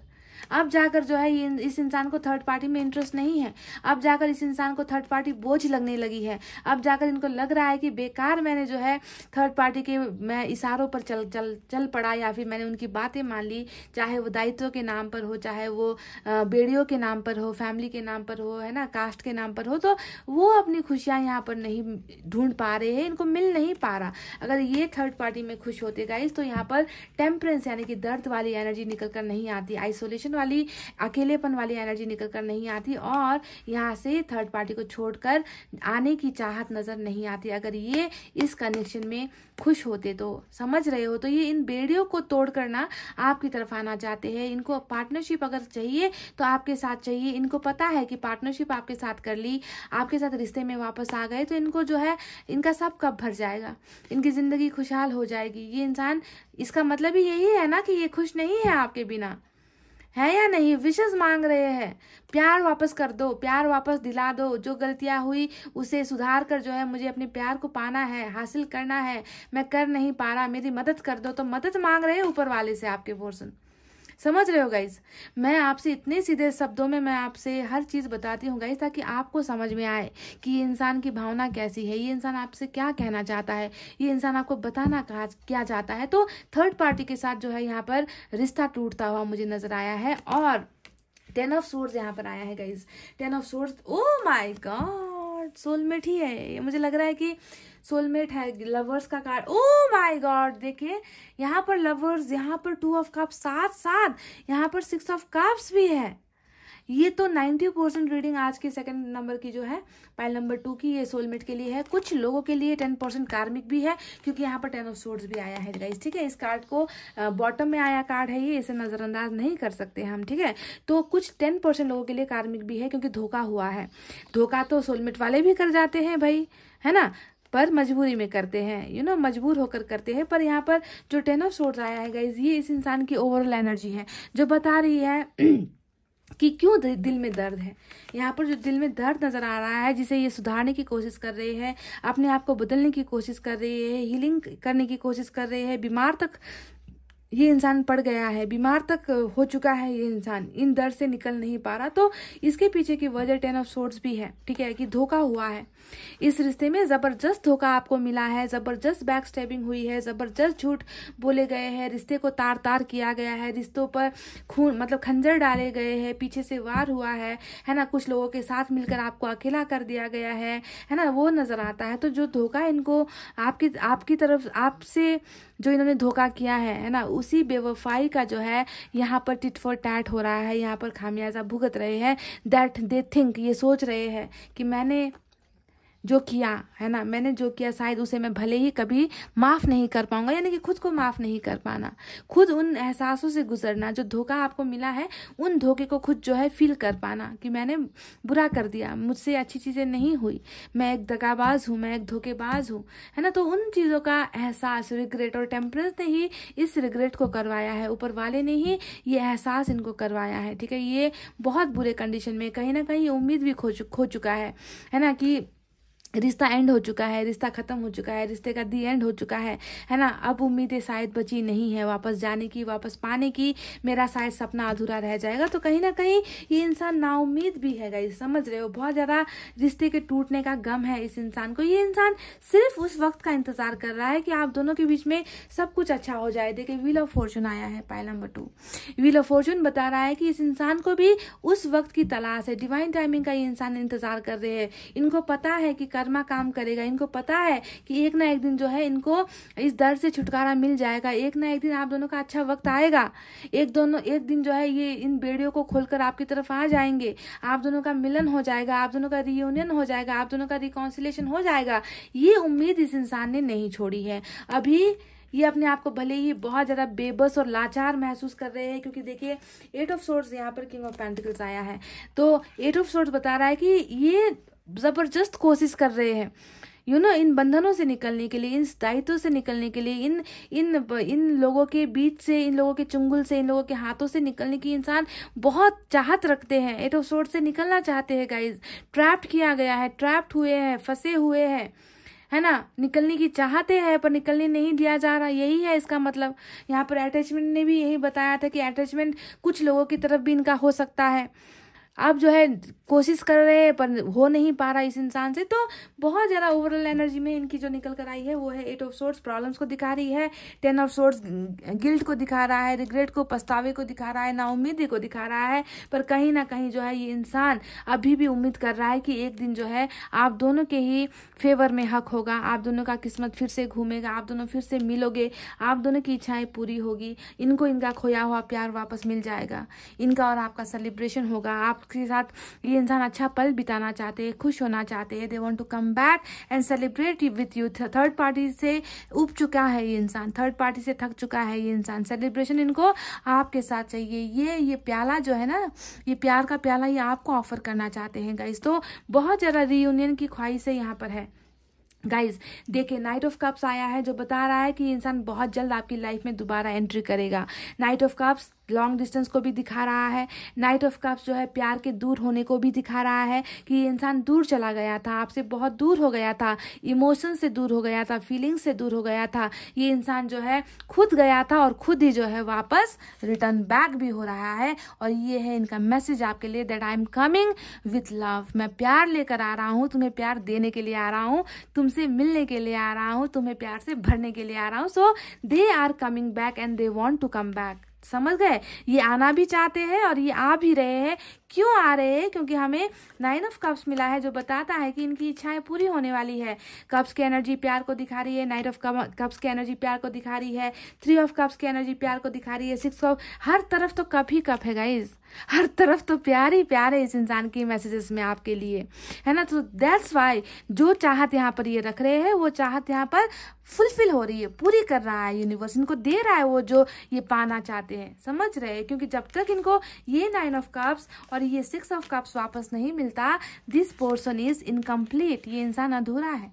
अब जाकर जो है इस इंसान को थर्ड पार्टी में इंटरेस्ट नहीं है अब जाकर इस इंसान को थर्ड पार्टी बोझ लगने लगी है अब जाकर इनको लग रहा है कि बेकार मैंने जो है थर्ड पार्टी के मैं इशारों पर चल चल चल पड़ा या फिर मैंने उनकी बातें मान ली चाहे वो दायित्व के नाम पर हो चाहे वो बेड़ियों के नाम पर हो फैमिली के नाम पर हो है ना कास्ट के नाम पर हो तो वो अपनी खुशियाँ यहाँ पर नहीं ढूंढ पा रहे हैं इनको मिल नहीं पा रहा अगर ये थर्ड पार्टी में खुश होते गाइस तो यहाँ पर टेम्परेंस यानी कि दर्द वाली एनर्जी निकल कर नहीं आती आइसोलेशन डिप्रेशन वाली अकेलेपन वाली एनर्जी निकल कर नहीं आती और यहाँ से थर्ड पार्टी को छोड़कर आने की चाहत नज़र नहीं आती अगर ये इस कनेक्शन में खुश होते तो समझ रहे हो तो ये इन बेड़ियों को तोड़ करना आपकी तरफ आना चाहते हैं इनको पार्टनरशिप अगर चाहिए तो आपके साथ चाहिए इनको पता है कि पार्टनरशिप आपके साथ कर ली आपके साथ रिश्ते में वापस आ गए तो इनको जो है इनका सब कब भर जाएगा इनकी ज़िंदगी खुशहाल हो जाएगी ये इंसान इसका मतलब ही यही है ना कि ये खुश नहीं है आपके बिना है या नहीं विशेष मांग रहे हैं प्यार वापस कर दो प्यार वापस दिला दो जो गलतियाँ हुई उसे सुधार कर जो है मुझे अपने प्यार को पाना है हासिल करना है मैं कर नहीं पा रहा मेरी मदद कर दो तो मदद मांग रहे हैं ऊपर वाले से आपके पोर्सन समझ रहे हो गाइज मैं आपसे इतने सीधे शब्दों में मैं आपसे हर चीज़ बताती हूँ गाइज ताकि आपको समझ में आए कि ये इंसान की भावना कैसी है ये इंसान आपसे क्या कहना चाहता है ये इंसान आपको बताना कहा क्या चाहता है तो थर्ड पार्टी के साथ जो है यहाँ पर रिश्ता टूटता हुआ मुझे नजर आया है और टेन ऑफ सोर्स यहाँ पर आया है guys ten of swords oh my god soulmate ही है मुझे लग रहा है कि सोलमेट है लवर्स का कार्ड ओ माय गॉड देखिए यहाँ पर लवर्स यहाँ पर टू ऑफ कप साथ साथ यहाँ पर सिक्स ऑफ कप्स भी है ये तो 90 परसेंट रीडिंग आज के सेकंड नंबर की जो है पाइल नंबर टू की ये सोलमेट के लिए है कुछ लोगों के लिए 10 परसेंट कार्मिक भी है क्योंकि यहाँ पर टेन ऑफ सोर्ड्स भी आया है गाइस ठीक है इस कार्ड को बॉटम में आया कार्ड है ये इसे नज़रअंदाज नहीं कर सकते हम ठीक है तो कुछ टेन लोगों के लिए कार्मिक भी है क्योंकि धोखा हुआ है धोखा तो सोलमेट वाले भी कर जाते हैं भाई है ना पर मजबूरी में करते हैं यू नो मजबूर होकर करते हैं पर यहाँ पर जो टेन ऑफ सोर्स आया है गाइज ये इस इंसान की ओवरऑल एनर्जी है जो बता रही है कि क्यों दिल में दर्द है यहाँ पर जो दिल में दर्द नज़र आ रहा है जिसे ये सुधारने की कोशिश कर रहे हैं अपने आप को बदलने की कोशिश कर रहे हैं हीलिंग करने की कोशिश कर रहे हैं बीमार तक ये इंसान पड़ गया है बीमार तक हो चुका है ये इंसान इन दर्द से निकल नहीं पा रहा तो इसके पीछे की वजह टेन ऑफ सोर्ट्स भी है ठीक है कि धोखा हुआ है इस रिश्ते में ज़बरदस्त धोखा आपको मिला है ज़बरदस्त बैक स्टेबिंग हुई है ज़बरदस्त झूठ बोले गए हैं रिश्ते को तार तार किया गया है रिश्तों पर खून मतलब खंजर डाले गए हैं पीछे से वार हुआ है है ना कुछ लोगों के साथ मिलकर आपको अकेला कर दिया गया है है ना वो नज़र आता है तो जो धोखा इनको आपकी आपकी तरफ आपसे जो इन्होंने धोखा किया है है ना उसी बेवफाई का जो है यहाँ पर टिट फॉर टैट हो रहा है यहाँ पर खामियाजा भुगत रहे हैं दैट दे थिंक ये सोच रहे हैं कि मैंने जो किया है ना मैंने जो किया शायद उसे मैं भले ही कभी माफ़ नहीं कर पाऊंगा यानी कि खुद को माफ़ नहीं कर पाना खुद उन एहसासों से गुजरना जो धोखा आपको मिला है उन धोखे को खुद जो है फील कर पाना कि मैंने बुरा कर दिया मुझसे अच्छी चीज़ें नहीं हुई मैं एक दगाबाज हूँ मैं एक धोखेबाज हूँ है ना तो उन चीज़ों का एहसास रिग्रेट और टेम्परेंस ने ही इस रिग्रेट को करवाया है ऊपर वाले ने ही ये एहसास इनको करवाया है ठीक है ये बहुत बुरे कंडीशन में कहीं ना कहीं उम्मीद भी खो खो चुका है है ना कि रिश्ता एंड हो चुका है रिश्ता ख़त्म हो चुका है रिश्ते का दी एंड हो चुका है है ना अब उम्मीदें शायद बची नहीं है वापस जाने की वापस पाने की मेरा शायद सपना अधूरा रह जाएगा तो कहीं ना कहीं ये इंसान नाउमीद भी है गई समझ रहे हो बहुत ज़्यादा रिश्ते के टूटने का गम है इस इंसान को ये इंसान सिर्फ उस वक्त का इंतज़ार कर रहा है कि आप दोनों के बीच में सब कुछ अच्छा हो जाए देखिए व्हील ऑफ फॉर्चून आया है pile number two wheel of fortune बता रहा है कि इस इंसान को भी उस वक्त की तलाश है डिवाइन टाइमिंग का ये इंसान इंतज़ार कर रहे हैं इनको पता है कि कर्मा काम करेगा इनको पता है कि एक ना एक दिन जो है इनको इस दर्द से छुटकारा मिल जाएगा एक ना एक दिन आप दोनों का अच्छा वक्त आएगा एक दोनों एक दिन जो है ये इन बेड़ियों को खोलकर आपकी तरफ आ जाएंगे आप दोनों का मिलन हो जाएगा आप दोनों का रियूनियन हो जाएगा आप दोनों का रिकॉन्सिलेशन हो जाएगा ये उम्मीद इस इंसान ने नहीं छोड़ी है अभी ये अपने आप को भले ही बहुत ज़्यादा बेबस और लाचार महसूस कर रहे हैं क्योंकि देखिए एट ऑफ सोर्ट्स यहाँ पर किंग ऑफ पेंटिकल्स आया है तो एट ऑफ सोर्ट्स बता रहा है कि ये ज़बरदस्त कोशिश कर रहे हैं यू नो इन बंधनों से निकलने के लिए इन दायित्व से निकलने के लिए इन इन इन लोगों के बीच से इन लोगों के चुंगल से इन लोगों के हाथों से निकलने की इंसान बहुत चाहत रखते हैं एटोसोड से निकलना चाहते हैं गाइज ट्रैप्ड किया गया है ट्रैप्ड हुए हैं फंसे हुए हैं है ना निकलने की चाहते हैं पर निकलने नहीं दिया जा रहा यही है इसका मतलब यहाँ पर अटैचमेंट ने भी यही बताया था कि अटैचमेंट कुछ लोगों की तरफ भी इनका हो सकता है आप जो है कोशिश कर रहे हैं पर हो नहीं पा रहा इस इंसान से तो बहुत ज़्यादा ओवरऑल एनर्जी में इनकी जो निकल कर आई है वो है एट ऑफ सोर्ट्स प्रॉब्लम्स को दिखा रही है टेन ऑफ सोर्ट्स गिल्ट को दिखा रहा है रिग्रेट को पछतावे को दिखा रहा है नाउमीदी को दिखा रहा है पर कहीं ना कहीं जो है ये इंसान अभी भी उम्मीद कर रहा है कि एक दिन जो है आप दोनों के ही फेवर में हक होगा आप दोनों का किस्मत फिर से घूमेगा आप दोनों फिर से मिलोगे आप दोनों की इच्छाएँ पूरी होगी इनको इनका खोया हुआ प्यार वापस मिल जाएगा इनका और आपका सेलिब्रेशन होगा आप आपके साथ ये इंसान अच्छा पल बिताना चाहते हैं खुश होना चाहते हैं they want to come back and celebrate with you third party से उब चुका है ये इंसान थर्ड पार्टी से थक चुका है ये इंसान सेलिब्रेशन इनको आपके साथ चाहिए ये ये प्याला जो है ना ये प्यार का प्याला ये आपको ऑफर करना चाहते हैं गाइज तो बहुत ज़्यादा रीयूनियन की ख्वाहिशें यहाँ पर है गाइज देखिए नाइट ऑफ कप्स आया है जो बता रहा है कि इंसान बहुत जल्द आपकी लाइफ में दोबारा एंट्री करेगा knight of cups long distance को भी दिखा रहा है नाइट ऑफ कप्स जो है प्यार के दूर होने को भी दिखा रहा है कि ये इंसान दूर चला गया था आपसे बहुत दूर हो गया था इमोशन से दूर हो गया था फीलिंग से दूर हो गया था ये इंसान जो है खुद गया था और खुद ही जो है वापस रिटर्न बैक भी हो रहा है और ये है इनका मैसेज आपके लिए that I am coming with love मैं प्यार लेकर आ रहा हूँ तुम्हें प्यार देने के लिए आ रहा हूँ तुमसे मिलने के लिए आ रहा हूँ तुम्हें प्यार से भरने के लिए आ रहा हूँ so they are coming back and they want to come back समझ गए ये आना भी चाहते हैं और ये आ भी रहे हैं क्यों आ रहे हैं क्योंकि हमें नाइन ऑफ कप्स मिला है जो बताता है कि इनकी इच्छाएं पूरी होने वाली है कप्स की एनर्जी प्यार को दिखा रही है नाइन ऑफ कप्स की एनर्जी प्यार को दिखा रही है थ्री ऑफ कप्स की एनर्जी प्यार को दिखा रही है सिक्स ऑफ हर तरफ तो कप ही कप है गाइज हर तरफ तो प्यार ही प्यार है इस इंसान की मैसेजेस में आपके लिए है ना तो दैट्स वाई जो चाहत यहाँ पर ये रख रहे हैं वो चाहत यहाँ पर फुलफिल हो रही है पूरी कर रहा है यूनिवर्स इनको दे रहा है वो जो ये पाना चाहते हैं समझ रहे हैं क्योंकि जब तक इनको ये नाइन ऑफ कप्स और और ये सिक्स ऑफ कप्स वापस नहीं मिलता दिस पोर्सन इज इनकम्प्लीट ये इंसान अधूरा है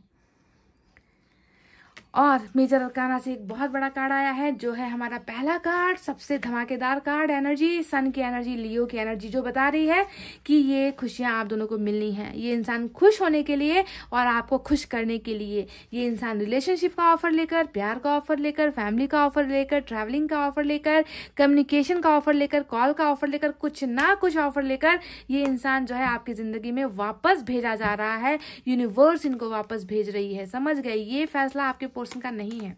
और मेजर अलकाना से एक बहुत बड़ा कार्ड आया है जो है हमारा पहला कार्ड सबसे धमाकेदार कार्ड एनर्जी सन की एनर्जी लियो की एनर्जी जो बता रही है कि ये खुशियां आप दोनों को मिलनी हैं ये इंसान खुश होने के लिए और आपको खुश करने के लिए ये इंसान रिलेशनशिप का ऑफर लेकर प्यार का ऑफर लेकर फैमिली का ऑफर लेकर ट्रैवलिंग का ऑफर लेकर कम्युनिकेशन का ऑफर लेकर कॉल का ऑफर लेकर कुछ ना कुछ ऑफर लेकर ये इंसान जो है आपकी ज़िंदगी में वापस भेजा जा रहा है यूनिवर्स इनको वापस भेज रही है समझ गए ये फैसला आपके पोर्शन नहीं है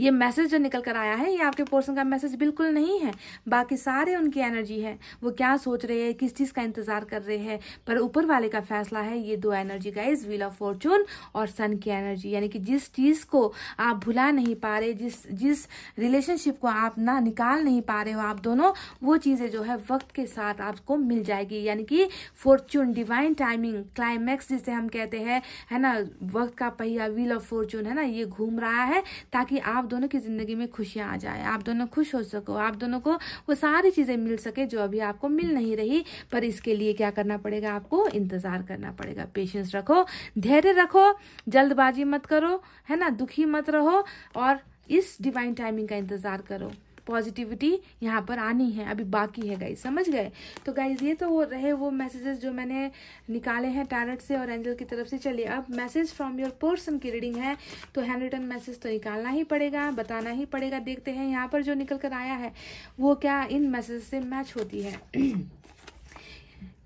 ये मैसेज जो निकल कर आया है ये आपके पोर्सन का मैसेज बिल्कुल नहीं है बाकी सारे उनकी एनर्जी है वो क्या सोच रहे हैं किस चीज़ का इंतजार कर रहे हैं पर ऊपर वाले का फैसला है ये दो energy is wheel of fortune और सन की एनर्जी यानी कि जिस चीज़ को आप भुला नहीं पा रहे जिस जिस रिलेशनशिप को आप ना निकाल नहीं पा रहे हो आप दोनों वो चीज़ें जो है वक्त के साथ आपको मिल जाएगी यानी कि फॉर्चून डिवाइन टाइमिंग क्लाइमैक्स जिसे हम कहते हैं है ना वक्त का पहिया व्हील ऑफ फॉर्चून है ना ये घूम रहा है ताकि कि आप दोनों की ज़िंदगी में खुशियाँ आ जाए आप दोनों खुश हो सको आप दोनों को वो सारी चीज़ें मिल सके जो अभी आपको मिल नहीं रही पर इसके लिए क्या करना पड़ेगा आपको इंतज़ार करना पड़ेगा पेशेंस रखो धैर्य रखो जल्दबाजी मत करो है ना दुखी मत रहो और इस डिवाइन टाइमिंग का इंतज़ार करो पॉजिटिविटी यहाँ पर आनी है अभी बाकी है गाइज समझ गए तो गाइज ये तो वो रहे वो मैसेजेस जो मैंने निकाले हैं टैरट से और एंजल की तरफ से चलिए अब मैसेज फ्रॉम योर पर्सन की रीडिंग है तो हैंड रिटर्न मैसेज तो निकालना ही पड़ेगा बताना ही पड़ेगा देखते हैं यहाँ पर जो निकल कर आया है वो क्या इन मैसेज से मैच होती है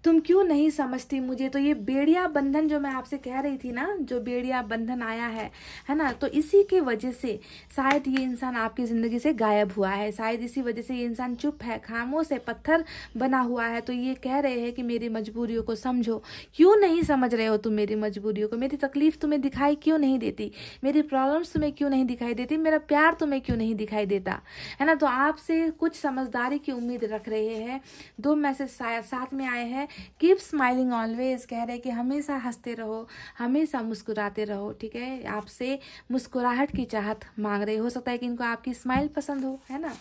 तुम क्यों नहीं समझती मुझे तो ये बेड़िया बंधन जो मैं आपसे कह रही थी ना जो बेड़िया बंधन आया है है ना तो इसी के वजह से शायद ये इंसान आपकी ज़िंदगी से गायब हुआ है शायद इसी वजह से ये इंसान चुप है खामों से पत्थर बना हुआ है तो ये कह रहे हैं कि मेरी मजबूरियों को समझो क्यों नहीं समझ रहे हो तुम मेरी मजबूरियों को मेरी तकलीफ तुम्हें दिखाई क्यों नहीं देती मेरी प्रॉब्लम्स तुम्हें क्यों नहीं दिखाई देती मेरा प्यार तुम्हें क्यों नहीं दिखाई देता है ना तो आपसे कुछ समझदारी की उम्मीद रख रहे हैं दो मैसेज साथ में आए हैं कीप स्माइलिंग ऑलवेज कह रहे हैं कि हमेशा हंसते रहो हमेशा मुस्कुराते रहो ठीक है आपसे मुस्कुराहट की चाहत मांग रहे हो सकता है कि इनको आपकी स्माइल पसंद हो है ना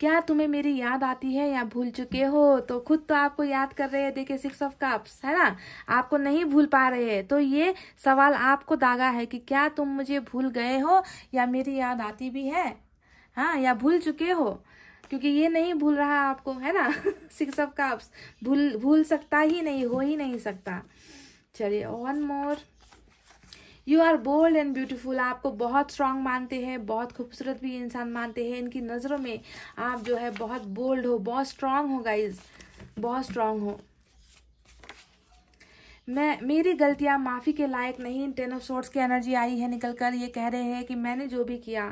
क्या तुम्हें मेरी याद आती है या भूल चुके हो तो खुद तो आपको याद कर रहे हैं देखिए सिक्स ऑफ कप्स है ना आपको नहीं भूल पा रहे हैं तो ये सवाल आपको दागा है कि क्या तुम मुझे भूल गए हो या मेरी याद आती भी है हाँ या भूल चुके हो क्योंकि ये नहीं भूल रहा आपको है ना सिक्स ऑफ कप्स भूल भूल सकता ही नहीं हो ही नहीं सकता चलिए one more you are bold and beautiful आपको बहुत स्ट्रांग मानते हैं बहुत खूबसूरत भी इंसान मानते हैं इनकी नज़रों में आप जो है बहुत बोल्ड हो बहुत स्ट्रांग हो गाइज बहुत स्ट्रांग हो मैं मेरी गलतियाँ माफ़ी के लायक नहीं टेन ऑफ शॉर्ट्स की एनर्जी आई है निकल कर ये कह रहे हैं कि मैंने जो भी किया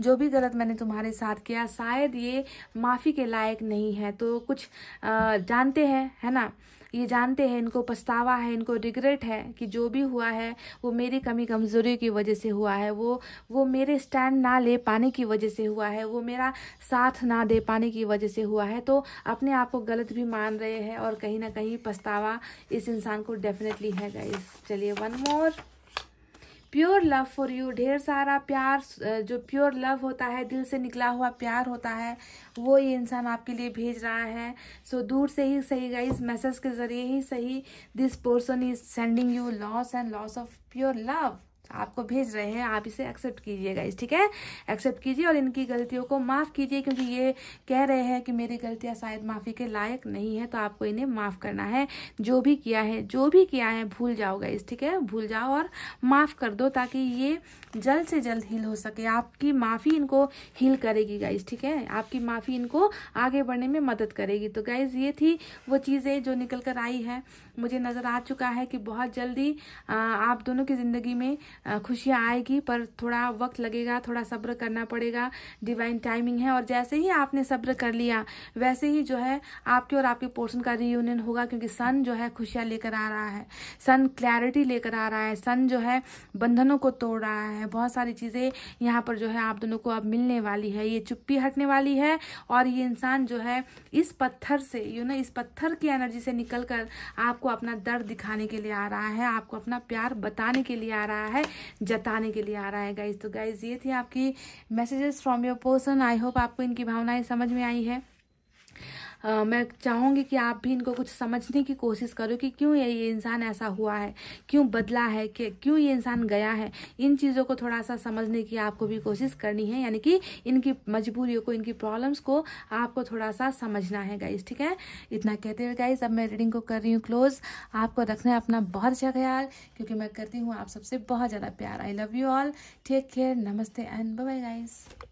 जो भी गलत मैंने तुम्हारे साथ किया शायद ये माफ़ी के लायक नहीं है तो कुछ आ, जानते हैं है ना ये जानते हैं इनको पछतावा है इनको रिग्रेट है कि जो भी हुआ है वो मेरी कमी कमज़ोरी की वजह से हुआ है वो वो मेरे स्टैंड ना ले पाने की वजह से हुआ है वो मेरा साथ ना दे पाने की वजह से हुआ है तो अपने आप को गलत भी मान रहे हैं और कहीं ना कहीं पछतावा इस इंसान को डेफिनेटली है गाइस चलिए one more pure love for you ढेर सारा प्यार जो प्योर लव होता है दिल से निकला हुआ प्यार होता है वो ये इंसान आपके लिए भेज रहा है सो so, दूर से ही सही गई इस मैसेज के ज़रिए ही सही this person is sending you lots and lots of pure love आपको भेज रहे हैं आप इसे एक्सेप्ट कीजिए गाइज ठीक है एक्सेप्ट कीजिए और इनकी गलतियों को माफ़ कीजिए क्योंकि ये कह रहे हैं कि मेरी गलतियाँ शायद माफ़ी के लायक नहीं है तो आपको इन्हें माफ़ करना है जो भी किया है जो भी किया है भूल जाओ गाइज ठीक है भूल जाओ और माफ़ कर दो ताकि ये जल्द से जल्द हील हो सके आपकी माफ़ी इनको हील करेगी गाइज ठीक है आपकी माफ़ी इनको आगे बढ़ने में मदद करेगी तो गाइज ये थी वो चीज़ें जो निकल कर आई है मुझे नज़र आ चुका है कि बहुत जल्दी आप दोनों की ज़िंदगी में खुशियाँ आएगी पर थोड़ा वक्त लगेगा थोड़ा सब्र करना पड़ेगा डिवाइन टाइमिंग है और जैसे ही आपने सब्र कर लिया वैसे ही जो है आपके और आपके पोर्सन का रीयूनियन होगा क्योंकि सन जो है खुशियाँ लेकर आ रहा है सन क्लैरिटी लेकर आ रहा है सन जो है बंधनों को तोड़ रहा है बहुत सारी चीज़ें यहाँ पर जो है आप दोनों को अब मिलने वाली है ये चुप्पी हटने वाली है और ये इंसान जो है इस पत्थर से यू ना इस पत्थर की एनर्जी से निकल कर आपको अपना दर्द दिखाने के लिए आ रहा है आपको अपना प्यार बताने के लिए आ रहा है जताने के लिए आ रहा है गाइज तो गाइज ये थी आपकी messages from your person I hope आपको इनकी भावनाएं समझ में आई है आ, मैं चाहूँगी कि आप भी इनको कुछ समझने की कोशिश करो कि क्यों ये ये इंसान ऐसा हुआ है क्यों बदला है कि क्यों ये इंसान गया है इन चीज़ों को थोड़ा सा समझने की आपको भी कोशिश करनी है यानी कि इनकी मजबूरियों को इनकी प्रॉब्लम्स को आपको थोड़ा सा समझना है गाइज ठीक है इतना कहते हुए गाइज अब मैं रीडिंग को कर रही हूँ क्लोज आपको रखना है अपना बहुत अच्छा ख्याल क्योंकि मैं करती हूँ आप सबसे बहुत ज़्यादा प्यार I love you all take care नमस्ते एंड बाय गाइज